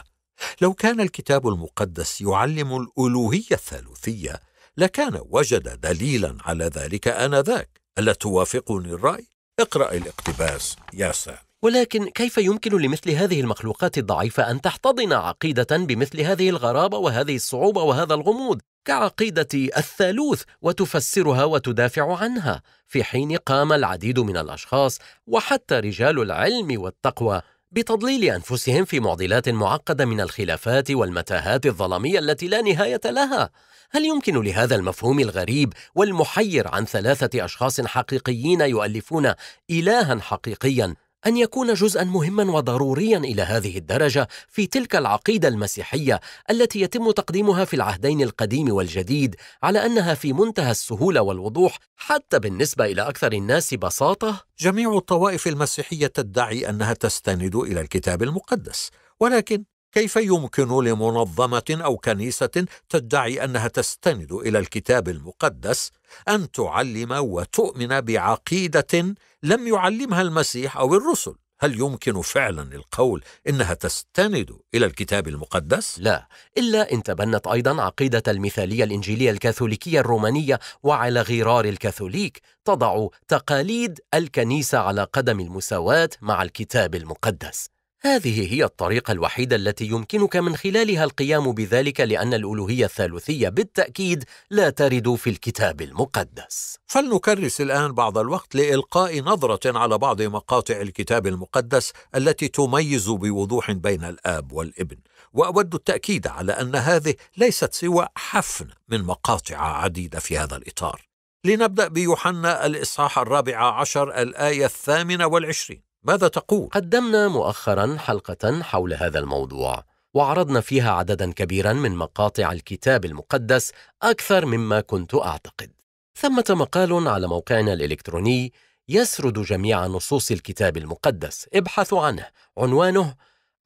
لو كان الكتاب المقدس يعلم الالوهيه الثالوثيه لكان وجد دليلا على ذلك انذاك الا توافقني الراي اقرا الاقتباس يا سامي ولكن كيف يمكن لمثل هذه المخلوقات الضعيفه ان تحتضن عقيده بمثل هذه الغرابه وهذه الصعوبه وهذا الغموض كعقيده الثالوث وتفسرها وتدافع عنها في حين قام العديد من الاشخاص وحتى رجال العلم والتقوى بتضليل انفسهم في معضلات معقده من الخلافات والمتاهات الظلاميه التي لا نهايه لها هل يمكن لهذا المفهوم الغريب والمحير عن ثلاثه اشخاص حقيقيين يؤلفون الها حقيقيا ان يكون جزءا مهما وضروريا الى هذه الدرجه في تلك العقيده المسيحيه التي يتم تقديمها في العهدين القديم والجديد على انها في منتهى السهوله والوضوح حتى بالنسبه الى اكثر الناس بساطه جميع الطوائف المسيحيه تدعي انها تستند الى الكتاب المقدس ولكن كيف يمكن لمنظمه او كنيسه تدعي انها تستند الى الكتاب المقدس ان تعلم وتؤمن بعقيده لم يعلمها المسيح او الرسل هل يمكن فعلا القول انها تستند الى الكتاب المقدس؟ لا، الا ان تبنت ايضا عقيده المثاليه الانجيليه الكاثوليكيه الرومانيه وعلى غرار الكاثوليك تضع تقاليد الكنيسه على قدم المساواه مع الكتاب المقدس، هذه هي الطريقة الوحيدة التي يمكنك من خلالها القيام بذلك لأن الألوهية الثالوثية بالتأكيد لا ترد في الكتاب المقدس. فلنكرس الآن بعض الوقت لإلقاء نظرة على بعض مقاطع الكتاب المقدس التي تميز بوضوح بين الآب والابن، وأود التأكيد على أن هذه ليست سوى حفن من مقاطع عديدة في هذا الإطار. لنبدأ بيوحنا الإصحاح الرابع عشر الآية الثامنة والعشرين. ماذا تقول؟ قدمنا مؤخرا حلقة حول هذا الموضوع وعرضنا فيها عددا كبيرا من مقاطع الكتاب المقدس أكثر مما كنت أعتقد ثمة مقال على موقعنا الإلكتروني يسرد جميع نصوص الكتاب المقدس ابحثوا عنه عنوانه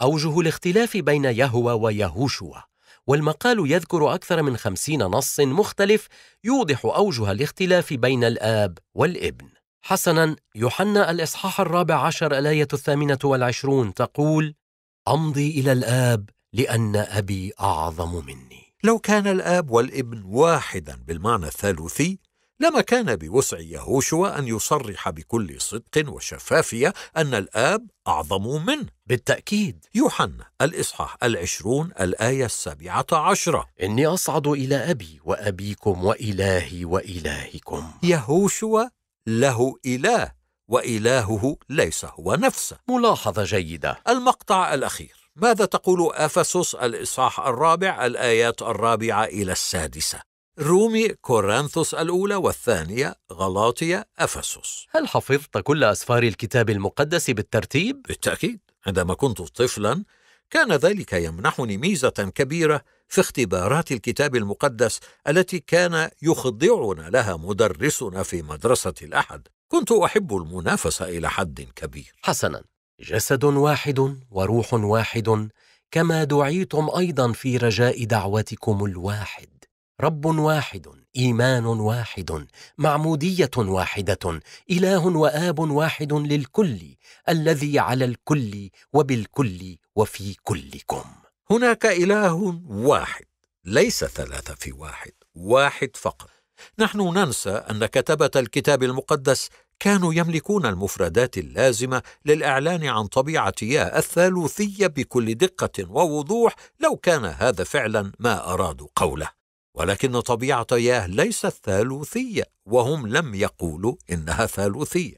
أوجه الاختلاف بين يهوى ويهوشوا والمقال يذكر أكثر من خمسين نص مختلف يوضح أوجه الاختلاف بين الآب والابن حسنا يوحنا الإصحاح الرابع عشر الآية الثامنة والعشرون تقول أمضي إلى الآب لأن أبي أعظم مني لو كان الآب والابن واحدا بالمعنى الثالوثي لما كان بوسع يهوشوا أن يصرح بكل صدق وشفافية أن الآب أعظم منه بالتأكيد يوحنا الإصحاح العشرون الآية السابعة عشرة إني أصعد إلى أبي وأبيكم وإلهي وإلهكم يهوشوا له إله وإلهه ليس هو نفسه ملاحظة جيدة المقطع الأخير ماذا تقول أفسس الإصحاح الرابع الآيات الرابعة إلى السادسة رومي كورنثوس الأولى والثانية غلاطية أفسس هل حفظت كل أسفار الكتاب المقدس بالترتيب؟ بالتأكيد عندما كنت طفلا كان ذلك يمنحني ميزة كبيرة في اختبارات الكتاب المقدس التي كان يخضعنا لها مدرسنا في مدرسة الأحد كنت أحب المنافسة إلى حد كبير حسنا جسد واحد وروح واحد كما دعيتم أيضا في رجاء دعوتكم الواحد رب واحد ايمان واحد معموديه واحده اله واب واحد للكل الذي على الكل وبالكل وفي كلكم هناك إله واحد ليس ثلاثة في واحد واحد فقط نحن ننسى أن كتبة الكتاب المقدس كانوا يملكون المفردات اللازمة للإعلان عن طبيعة يا الثالوثية بكل دقة ووضوح لو كان هذا فعلا ما أرادوا قوله ولكن طبيعة ياه ليست ثالوثية وهم لم يقولوا إنها ثالوثية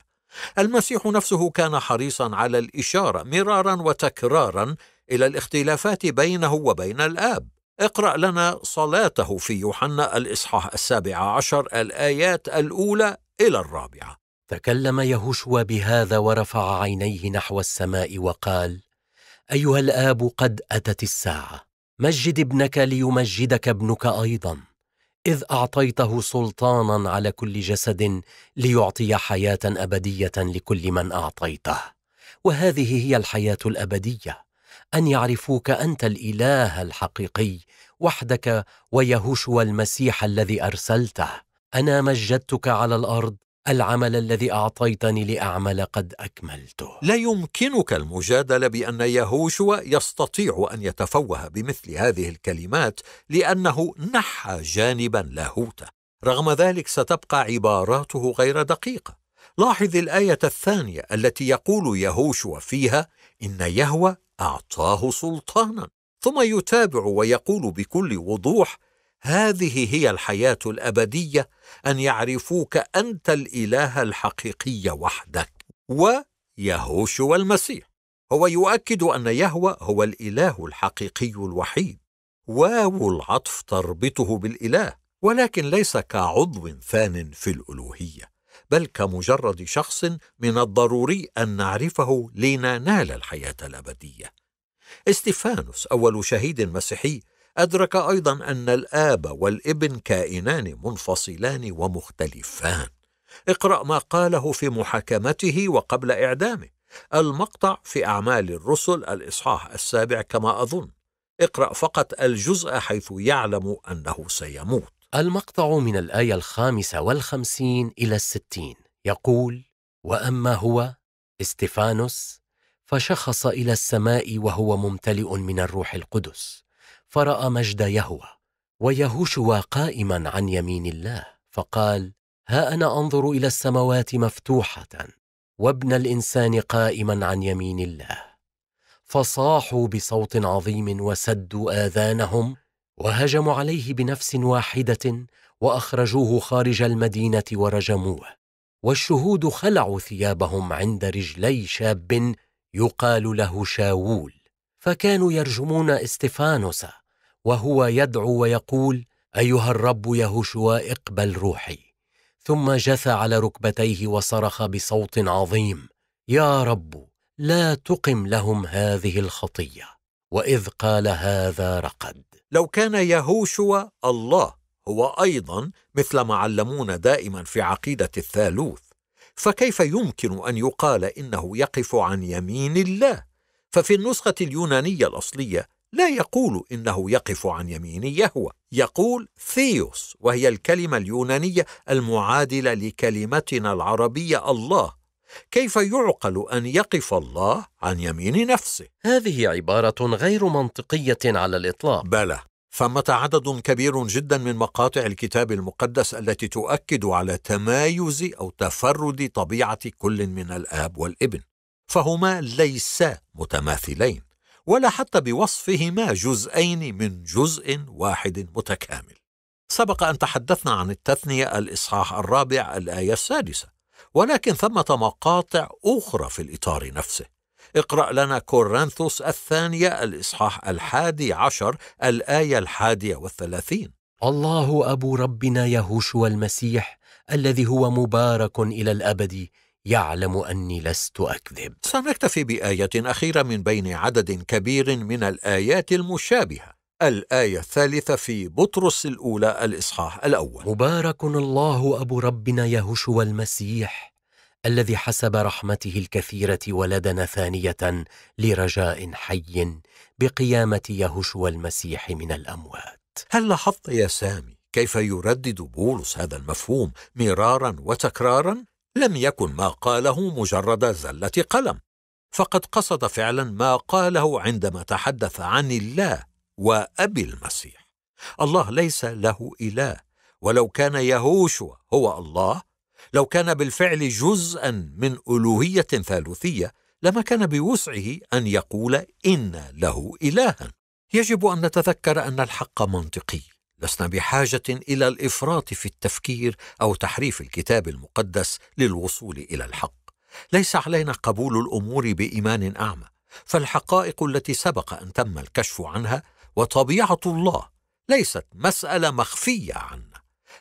المسيح نفسه كان حريصا على الإشارة مرارا وتكرارا الى الاختلافات بينه وبين الاب اقرا لنا صلاته في يوحنا الاصحاح السابع عشر الايات الاولى الى الرابعه تكلم يهوشوا بهذا ورفع عينيه نحو السماء وقال ايها الاب قد اتت الساعه مجد ابنك ليمجدك ابنك ايضا اذ اعطيته سلطانا على كل جسد ليعطي حياه ابديه لكل من اعطيته وهذه هي الحياه الابديه أن يعرفوك أنت الإله الحقيقي وحدك ويهوشوا المسيح الذي أرسلته أنا مجدتك على الأرض العمل الذي أعطيتني لأعمل قد أكملته لا يمكنك المجادلة بأن يهوشوا يستطيع أن يتفوه بمثل هذه الكلمات لأنه نحى جانبا لاهوتا رغم ذلك ستبقى عباراته غير دقيقة لاحظ الآية الثانية التي يقول يهوشوا فيها إن يهوى أعطاه سلطانا ثم يتابع ويقول بكل وضوح هذه هي الحياة الأبدية أن يعرفوك أنت الإله الحقيقي وحدك ويهوشوا المسيح هو يؤكد أن يهوى هو الإله الحقيقي الوحيد واو العطف تربطه بالإله ولكن ليس كعضو ثان في الألوهية بل كمجرد شخص من الضروري ان نعرفه لننال الحياه الابديه استيفانوس اول شهيد مسيحي ادرك ايضا ان الاب والابن كائنان منفصلان ومختلفان اقرا ما قاله في محاكمته وقبل اعدامه المقطع في اعمال الرسل الاصحاح السابع كما اظن اقرا فقط الجزء حيث يعلم انه سيموت المقطع من الآية الخامسة والخمسين إلى الستين يقول وأما هو استفانوس فشخص إلى السماء وهو ممتلئ من الروح القدس فرأى مجد يهوى ويهوشوا قائما عن يمين الله فقال ها أنا أنظر إلى السماوات مفتوحة وابن الإنسان قائما عن يمين الله فصاحوا بصوت عظيم وسدوا آذانهم وهجموا عليه بنفس واحده واخرجوه خارج المدينه ورجموه والشهود خلعوا ثيابهم عند رجلي شاب يقال له شاول فكانوا يرجمون استفانوس وهو يدعو ويقول ايها الرب يهوشوا اقبل روحي ثم جثى على ركبتيه وصرخ بصوت عظيم يا رب لا تقم لهم هذه الخطيه واذ قال هذا رقد لو كان يهوشوا الله هو ايضا مثل ما علمونا دائما في عقيده الثالوث فكيف يمكن ان يقال انه يقف عن يمين الله ففي النسخه اليونانيه الاصليه لا يقول انه يقف عن يمين يهوى يقول ثيوس وهي الكلمه اليونانيه المعادله لكلمتنا العربيه الله كيف يعقل ان يقف الله عن يمين نفسه هذه عباره غير منطقيه على الاطلاق بلى ثمه عدد كبير جدا من مقاطع الكتاب المقدس التي تؤكد على تمايز او تفرد طبيعه كل من الاب والابن فهما ليسا متماثلين ولا حتى بوصفهما جزئين من جزء واحد متكامل سبق ان تحدثنا عن التثنيه الاصحاح الرابع الايه السادسه ولكن ثمة مقاطع أخرى في الإطار نفسه اقرأ لنا كورنثوس الثانية الإصحاح الحادي عشر الآية الحادية والثلاثين الله أبو ربنا يهوشوا المسيح الذي هو مبارك إلى الأبد يعلم أني لست أكذب سنكتفي بآية أخيرة من بين عدد كبير من الآيات المشابهة الآية الثالثة في بطرس الأولى الإصحاح الأول مبارك الله أبو ربنا يهوشو المسيح الذي حسب رحمته الكثيرة ولدنا ثانية لرجاء حي بقيامة يهوشو المسيح من الأموات هل لاحظت يا سامي كيف يردد بولس هذا المفهوم مرارا وتكرارا؟ لم يكن ما قاله مجرد زلة قلم فقد قصد فعلا ما قاله عندما تحدث عن الله وأبي المسيح الله ليس له إله ولو كان يهوشوا هو الله لو كان بالفعل جزءا من ألوهية ثالوثية لما كان بوسعه أن يقول إن له إلها يجب أن نتذكر أن الحق منطقي لسنا بحاجة إلى الإفراط في التفكير أو تحريف الكتاب المقدس للوصول إلى الحق ليس علينا قبول الامور بايمان اعمى فالحقائق التي سبق ان تم الكشف عنها وطبيعه الله ليست مساله مخفيه عنا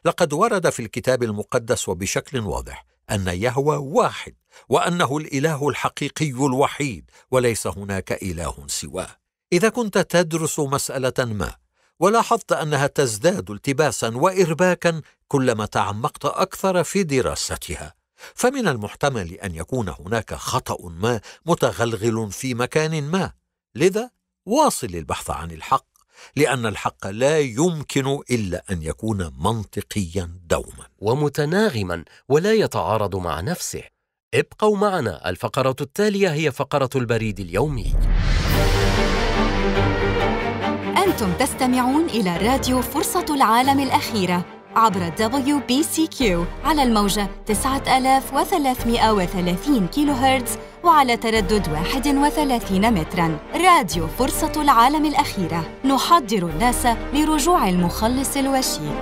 لقد ورد في الكتاب المقدس وبشكل واضح ان يهوى واحد وانه الاله الحقيقي الوحيد وليس هناك اله سواه اذا كنت تدرس مساله ما ولاحظت انها تزداد التباسا وارباكا كلما تعمقت اكثر في دراستها فمن المحتمل ان يكون هناك خطا ما متغلغل في مكان ما لذا واصل البحث عن الحق لأن الحق لا يمكن إلا أن يكون منطقيا دوما ومتناغما ولا يتعارض مع نفسه ابقوا معنا الفقرة التالية هي فقرة البريد اليومي أنتم تستمعون إلى راديو فرصة العالم الأخيرة عبر WBCQ على الموجة 9330 كيلو هرتز وعلى تردد 31 متراً راديو فرصة العالم الأخيرة نحضر الناس لرجوع المخلص الوشيك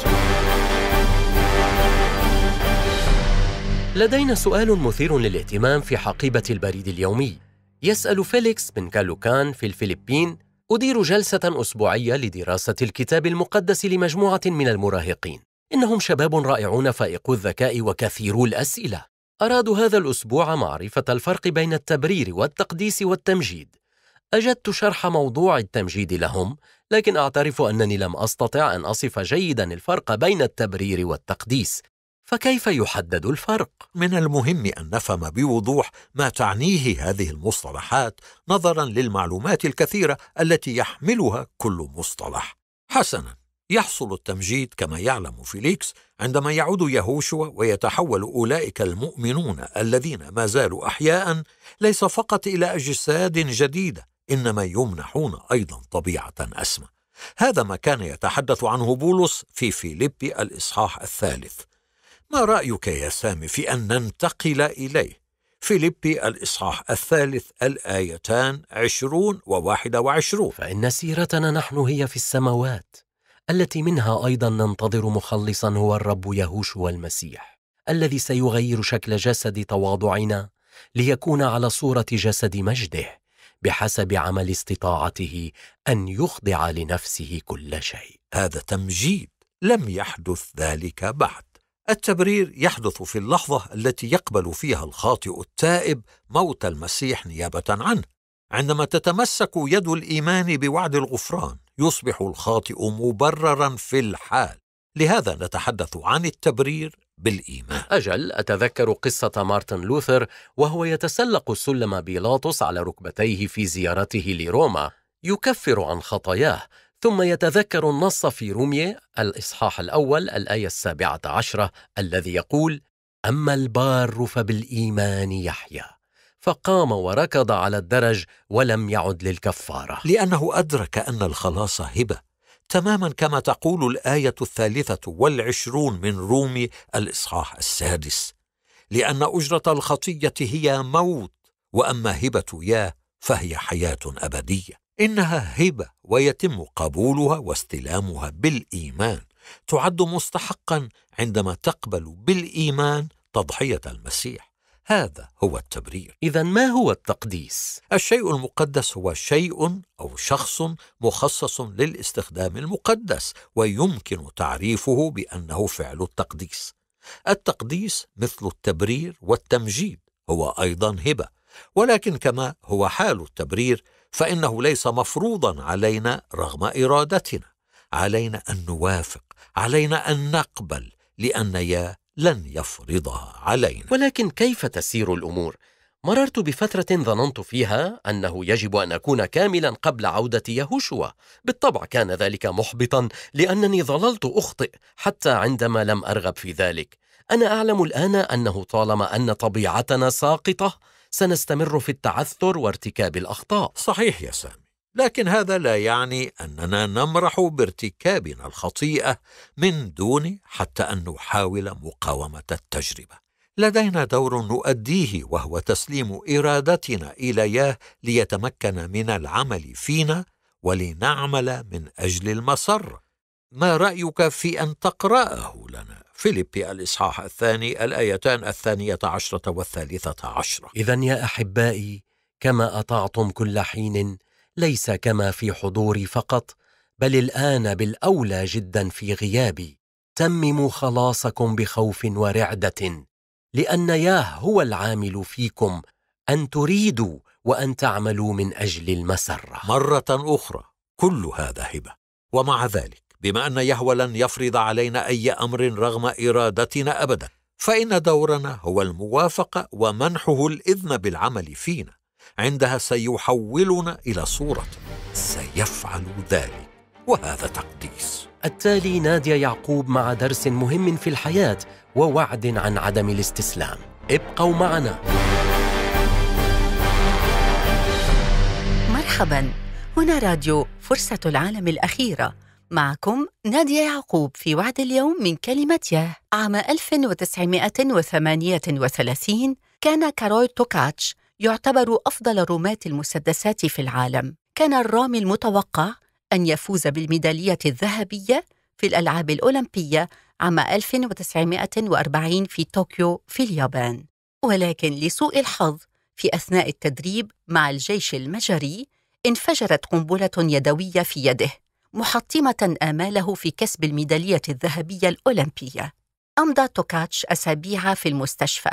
لدينا سؤال مثير للاهتمام في حقيبة البريد اليومي يسأل فيليكس بن كالوكان في الفلبين أدير جلسة أسبوعية لدراسة الكتاب المقدس لمجموعة من المراهقين إنهم شباب رائعون فائقو الذكاء وكثيرو الأسئلة أرادوا هذا الأسبوع معرفة الفرق بين التبرير والتقديس والتمجيد أجدت شرح موضوع التمجيد لهم لكن أعترف أنني لم أستطع أن أصف جيدا الفرق بين التبرير والتقديس فكيف يحدد الفرق؟ من المهم أن نفهم بوضوح ما تعنيه هذه المصطلحات نظرا للمعلومات الكثيرة التي يحملها كل مصطلح حسنا يحصل التمجيد كما يعلم فيليكس عندما يعود يهوشوا ويتحول اولئك المؤمنون الذين ما زالوا احياء ليس فقط الى اجساد جديده انما يمنحون ايضا طبيعه اسمى هذا ما كان يتحدث عنه بولس في فيليبي الاصحاح الثالث ما رايك يا سامي في ان ننتقل اليه فيليبي الإصحاح الثالث الآيتان عشرون وواحد وعشرون فإن سيرتنا نحن هي في السماوات التي منها ايضا ننتظر مخلصا هو الرب يهوشوا المسيح الذي سيغير شكل جسد تواضعنا ليكون على صوره جسد مجده بحسب عمل استطاعته ان يخضع لنفسه كل شيء هذا تمجيد لم يحدث ذلك بعد التبرير يحدث في اللحظه التي يقبل فيها الخاطئ التائب موت المسيح نيابه عنه عندما تتمسك يد الايمان بوعد الغفران يصبح الخاطئ مبررا في الحال لهذا نتحدث عن التبرير بالإيمان أجل أتذكر قصة مارتن لوثر وهو يتسلق سلم بيلاطس على ركبتيه في زيارته لروما يكفر عن خطاياه ثم يتذكر النص في رومية الإصحاح الأول الآية السابعة عشرة الذي يقول أما البار فبالإيمان يحيى فقام وركض على الدرج ولم يعد للكفاره لانه ادرك ان الخلاص هبه تماما كما تقول الايه الثالثه والعشرون من رومي الاصحاح السادس لان اجره الخطيه هي موت واما هبه ياه فهي حياه ابديه انها هبه ويتم قبولها واستلامها بالايمان تعد مستحقا عندما تقبل بالايمان تضحيه المسيح هذا هو التبرير اذا ما هو التقديس الشيء المقدس هو شيء او شخص مخصص للاستخدام المقدس ويمكن تعريفه بانه فعل التقديس التقديس مثل التبرير والتمجيد هو ايضا هبه ولكن كما هو حال التبرير فانه ليس مفروضا علينا رغم ارادتنا علينا ان نوافق علينا ان نقبل لان يا لن يفرضها علينا ولكن كيف تسير الأمور؟ مررت بفترة ظننت فيها أنه يجب أن أكون كاملا قبل عودة يهوشوا بالطبع كان ذلك محبطا لأنني ظللت أخطئ حتى عندما لم أرغب في ذلك أنا أعلم الآن أنه طالما أن طبيعتنا ساقطة سنستمر في التعثر وارتكاب الأخطاء صحيح يا سام لكن هذا لا يعني اننا نمرح بارتكابنا الخطيئه من دون حتى ان نحاول مقاومه التجربه لدينا دور نؤديه وهو تسليم ارادتنا اليه ليتمكن من العمل فينا ولنعمل من اجل المسر ما رايك في ان تقراه لنا فيليبي الاصحاح الثاني الايتان الثانيه عشره والثالثه عشره اذا يا احبائي كما اطعتم كل حين ليس كما في حضوري فقط بل الان بالاولى جدا في غيابي تمموا خلاصكم بخوف ورعده لان ياه هو العامل فيكم ان تريدوا وان تعملوا من اجل المسره مره اخرى كل هذا هبه ومع ذلك بما ان يهوى لن يفرض علينا اي امر رغم ارادتنا ابدا فان دورنا هو الموافقه ومنحه الاذن بالعمل فينا عندها سيحولنا إلى صورته سيفعل ذلك وهذا تقديس التالي نادية يعقوب مع درس مهم في الحياة ووعد عن عدم الاستسلام ابقوا معنا مرحبا هنا راديو فرصة العالم الأخيرة معكم نادية يعقوب في وعد اليوم من كلمة ياه عام 1938 كان كارول توكاتش يعتبر أفضل رماة المسدسات في العالم كان الرامي المتوقع أن يفوز بالميدالية الذهبية في الألعاب الأولمبية عام 1940 في طوكيو في اليابان ولكن لسوء الحظ في أثناء التدريب مع الجيش المجري انفجرت قنبلة يدوية في يده محطمة آماله في كسب الميدالية الذهبية الأولمبية أمضى توكاتش أسابيع في المستشفى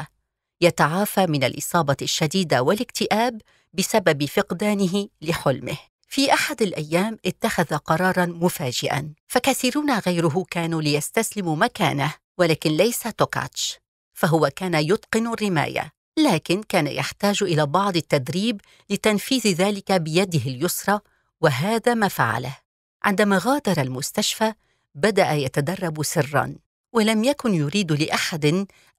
يتعافى من الاصابه الشديده والاكتئاب بسبب فقدانه لحلمه في احد الايام اتخذ قرارا مفاجئا فكثيرون غيره كانوا ليستسلموا مكانه ولكن ليس توكاتش فهو كان يتقن الرمايه لكن كان يحتاج الى بعض التدريب لتنفيذ ذلك بيده اليسرى وهذا ما فعله عندما غادر المستشفى بدا يتدرب سرا ولم يكن يريد لاحد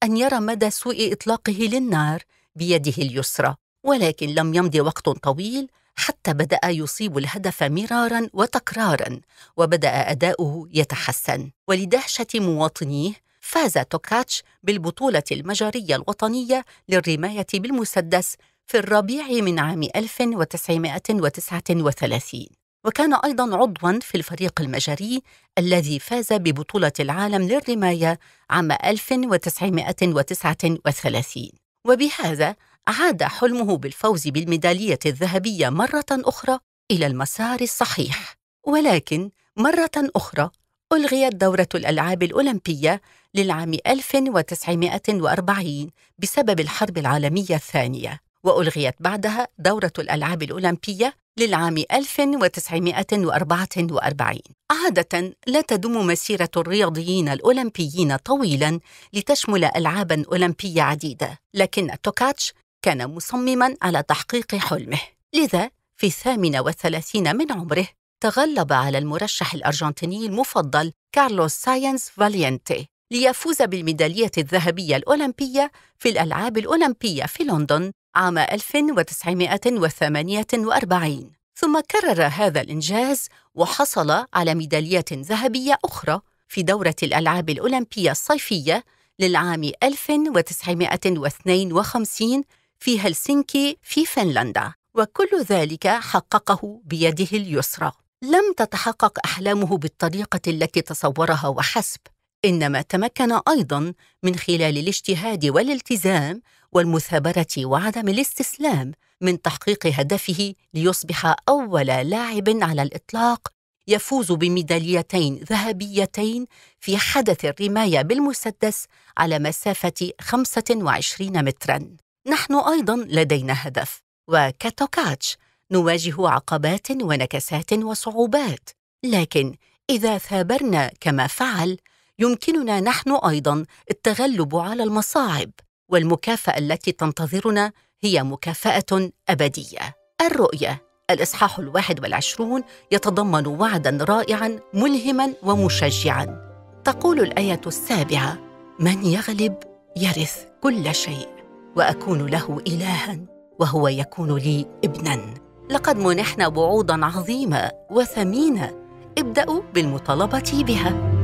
ان يرى مدى سوء اطلاقه للنار بيده اليسرى ولكن لم يمض وقت طويل حتى بدا يصيب الهدف مرارا وتكرارا وبدا اداؤه يتحسن ولدهشه مواطنيه فاز توكاتش بالبطوله المجريه الوطنيه للرمايه بالمسدس في الربيع من عام 1939 وكان أيضا عضوا في الفريق المجري الذي فاز ببطولة العالم للرماية عام 1939 وبهذا عاد حلمه بالفوز بالميدالية الذهبية مرة أخرى إلى المسار الصحيح ولكن مرة أخرى ألغيت دورة الألعاب الأولمبية للعام 1940 بسبب الحرب العالمية الثانية وألغيت بعدها دورة الألعاب الأولمبية للعام 1944 عادة لا تدوم مسيرة الرياضيين الأولمبيين طويلا لتشمل ألعابا أولمبية عديدة لكن توكاتش كان مصمما على تحقيق حلمه لذا في الثامنة والثلاثين من عمره تغلب على المرشح الأرجنتيني المفضل كارلوس ساينز فالينتي ليفوز بالميدالية الذهبية الأولمبية في الألعاب الأولمبية في لندن عام 1948 ثم كرر هذا الإنجاز وحصل على ميدالية ذهبية أخرى في دورة الألعاب الأولمبية الصيفية للعام 1952 في هلسنكي في فنلندا وكل ذلك حققه بيده اليسرى لم تتحقق أحلامه بالطريقة التي تصورها وحسب إنما تمكن أيضاً من خلال الاجتهاد والالتزام والمثابرة وعدم الاستسلام من تحقيق هدفه ليصبح أول لاعب على الإطلاق يفوز بميداليتين ذهبيتين في حدث الرماية بالمسدس على مسافة 25 متراً. نحن أيضاً لدينا هدف، وكتوكاتش نواجه عقبات ونكسات وصعوبات، لكن إذا ثابرنا كما فعل، يمكننا نحن أيضاً التغلب على المصاعب والمكافأة التي تنتظرنا هي مكافأة أبدية الرؤية الإصحاح الواحد والعشرون يتضمن وعدا رائعا ملهما ومشجعا تقول الآية السابعة من يغلب يرث كل شيء وأكون له إلها وهو يكون لي ابنا لقد منحنا وعودا عظيمة وثمينة ابدأوا بالمطالبة بها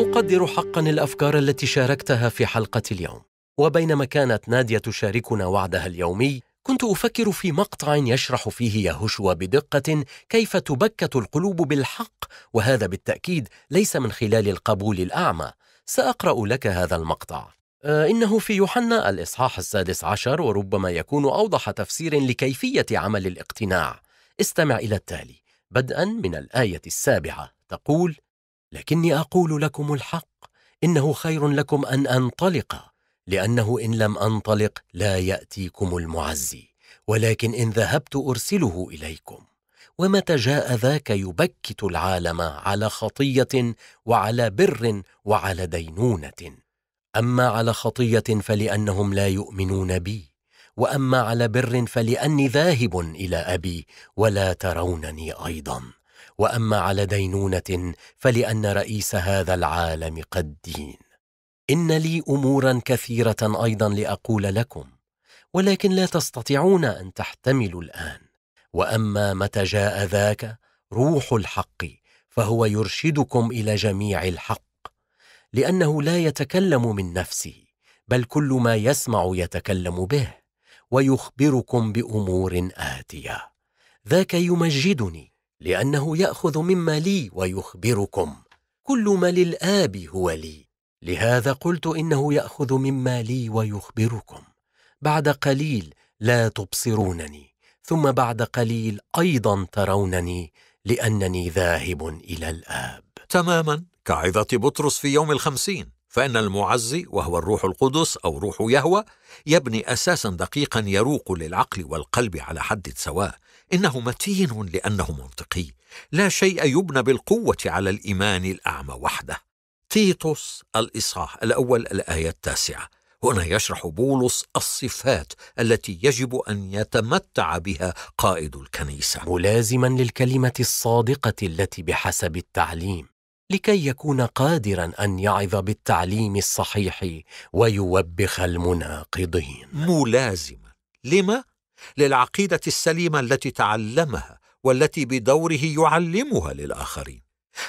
أقدر حقا الأفكار التي شاركتها في حلقة اليوم وبينما كانت نادية تشاركنا وعدها اليومي كنت أفكر في مقطع يشرح فيه يهشوى بدقة كيف تبكت القلوب بالحق وهذا بالتأكيد ليس من خلال القبول الأعمى سأقرأ لك هذا المقطع آه، إنه في يوحنا الإصحاح السادس عشر وربما يكون أوضح تفسير لكيفية عمل الاقتناع استمع إلى التالي بدءا من الآية السابعة تقول لكني اقول لكم الحق انه خير لكم ان انطلق لانه ان لم انطلق لا ياتيكم المعزي ولكن ان ذهبت ارسله اليكم ومتى جاء ذاك يبكت العالم على خطيه وعلى بر وعلى دينونه اما على خطيه فلانهم لا يؤمنون بي واما على بر فلاني ذاهب الى ابي ولا ترونني ايضا واما على دينونه فلان رئيس هذا العالم قد دين ان لي امورا كثيره ايضا لاقول لكم ولكن لا تستطيعون ان تحتملوا الان واما متى جاء ذاك روح الحق فهو يرشدكم الى جميع الحق لانه لا يتكلم من نفسه بل كل ما يسمع يتكلم به ويخبركم بامور اتيه ذاك يمجدني لأنه يأخذ مما لي ويخبركم كل ما للآب هو لي لهذا قلت إنه يأخذ مما لي ويخبركم بعد قليل لا تبصرونني ثم بعد قليل أيضا ترونني لأنني ذاهب إلى الآب تماما كعظة بطرس في يوم الخمسين فإن المعزي وهو الروح القدس أو روح يهوى يبني أساسا دقيقا يروق للعقل والقلب على حد سواء انه متين لانه منطقي لا شيء يبنى بالقوه على الايمان الاعمى وحده تيتوس الاصحاح الاول الايه التاسعه هنا يشرح بولس الصفات التي يجب ان يتمتع بها قائد الكنيسه ملازما للكلمه الصادقه التي بحسب التعليم لكي يكون قادرا ان يعظ بالتعليم الصحيح ويوبخ المناقضين ملازما لما للعقيده السليمه التي تعلمها والتي بدوره يعلمها للاخرين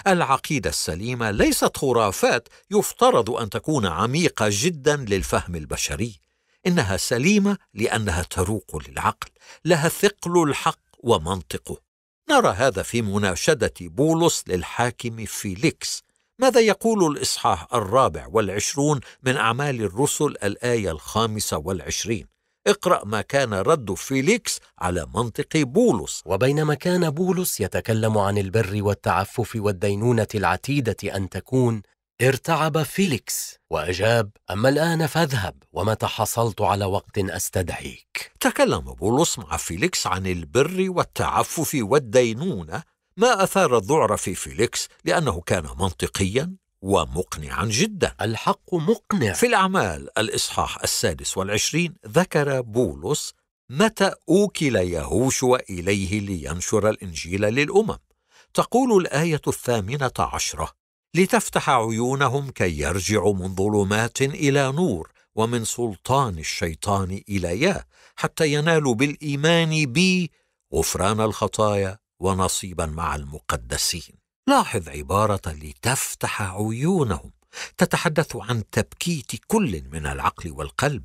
العقيده السليمه ليست خرافات يفترض ان تكون عميقه جدا للفهم البشري انها سليمه لانها تروق للعقل لها ثقل الحق ومنطقه نرى هذا في مناشده بولس للحاكم فيليكس ماذا يقول الإصحاح الرابع والعشرون من أعمال الرسل الآية الخامسة والعشرين اقرأ ما كان رد فيليكس على منطق بولس وبينما كان بولس يتكلم عن البر والتعفف والدينونة العتيدة أن تكون ارتعب فيليكس وأجاب أما الآن فاذهب ومتى حصلت على وقت أستدعيك تكلم بولس مع فيليكس عن البر والتعفف والدينونة ما أثار الذعر في فيليكس لأنه كان منطقيا ومقنعا جدا الحق مقنع في الأعمال الإصحاح السادس والعشرين ذكر بولس متى أوكل يهوش إليه لينشر الإنجيل للأمم تقول الآية الثامنة عشرة لتفتح عيونهم كي يرجعوا من ظلمات إلى نور ومن سلطان الشيطان إلى ياه حتى ينالوا بالإيمان بي غفران الخطايا ونصيبا مع المقدسين لاحظ عبارة لتفتح عيونهم تتحدث عن تبكيت كل من العقل والقلب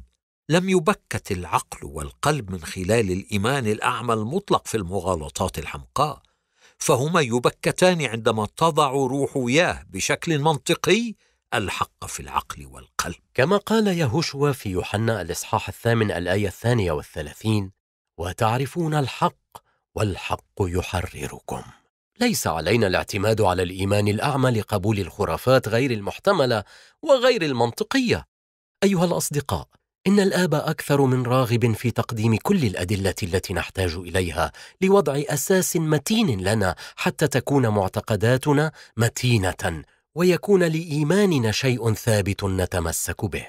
لم يبكت العقل والقلب من خلال الإيمان الأعمى المطلق في المغالطات الحمقاء فهما يبكتان عندما تضع روح ياه بشكل منطقي الحق في العقل والقلب كما قال يهوشوا في يوحنا الإصحاح الثامن الآية الثانية والثلاثين وتعرفون الحق والحق يحرركم ليس علينا الاعتماد على الايمان الاعمى لقبول الخرافات غير المحتمله وغير المنطقيه ايها الاصدقاء ان الاب اكثر من راغب في تقديم كل الادله التي نحتاج اليها لوضع اساس متين لنا حتى تكون معتقداتنا متينه ويكون لايماننا شيء ثابت نتمسك به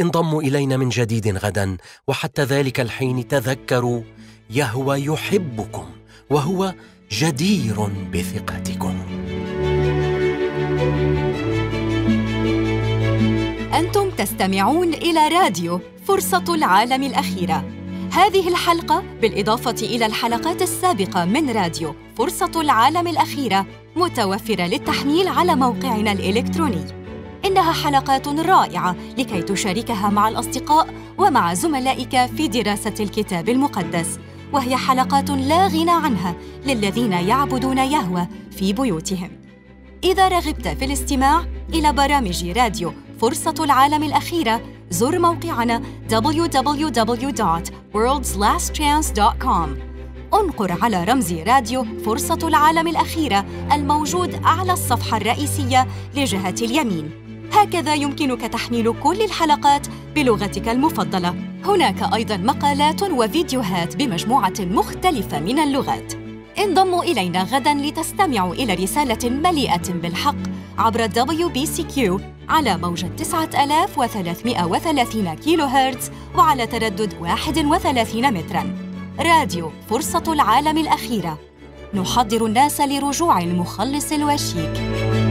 انضموا الينا من جديد غدا وحتى ذلك الحين تذكروا يهوى يحبكم وهو جدير بثقتكم أنتم تستمعون إلى راديو فرصة العالم الأخيرة هذه الحلقة بالإضافة إلى الحلقات السابقة من راديو فرصة العالم الأخيرة متوفرة للتحميل على موقعنا الإلكتروني إنها حلقات رائعة لكي تشاركها مع الأصدقاء ومع زملائك في دراسة الكتاب المقدس وهي حلقات لا غنى عنها للذين يعبدون يهوى في بيوتهم إذا رغبت في الاستماع إلى برامج راديو فرصة العالم الأخيرة زر موقعنا www.worldslastchance.com انقر على رمز راديو فرصة العالم الأخيرة الموجود أعلى الصفحة الرئيسية لجهة اليمين هكذا يمكنك تحميل كل الحلقات بلغتك المفضلة هناك أيضاً مقالات وفيديوهات بمجموعة مختلفة من اللغات انضموا إلينا غداً لتستمعوا إلى رسالة مليئة بالحق عبر WBCQ على موجة 9330 كيلو هرتز وعلى تردد 31 متراً راديو فرصة العالم الأخيرة نحضر الناس لرجوع المخلص الوشيك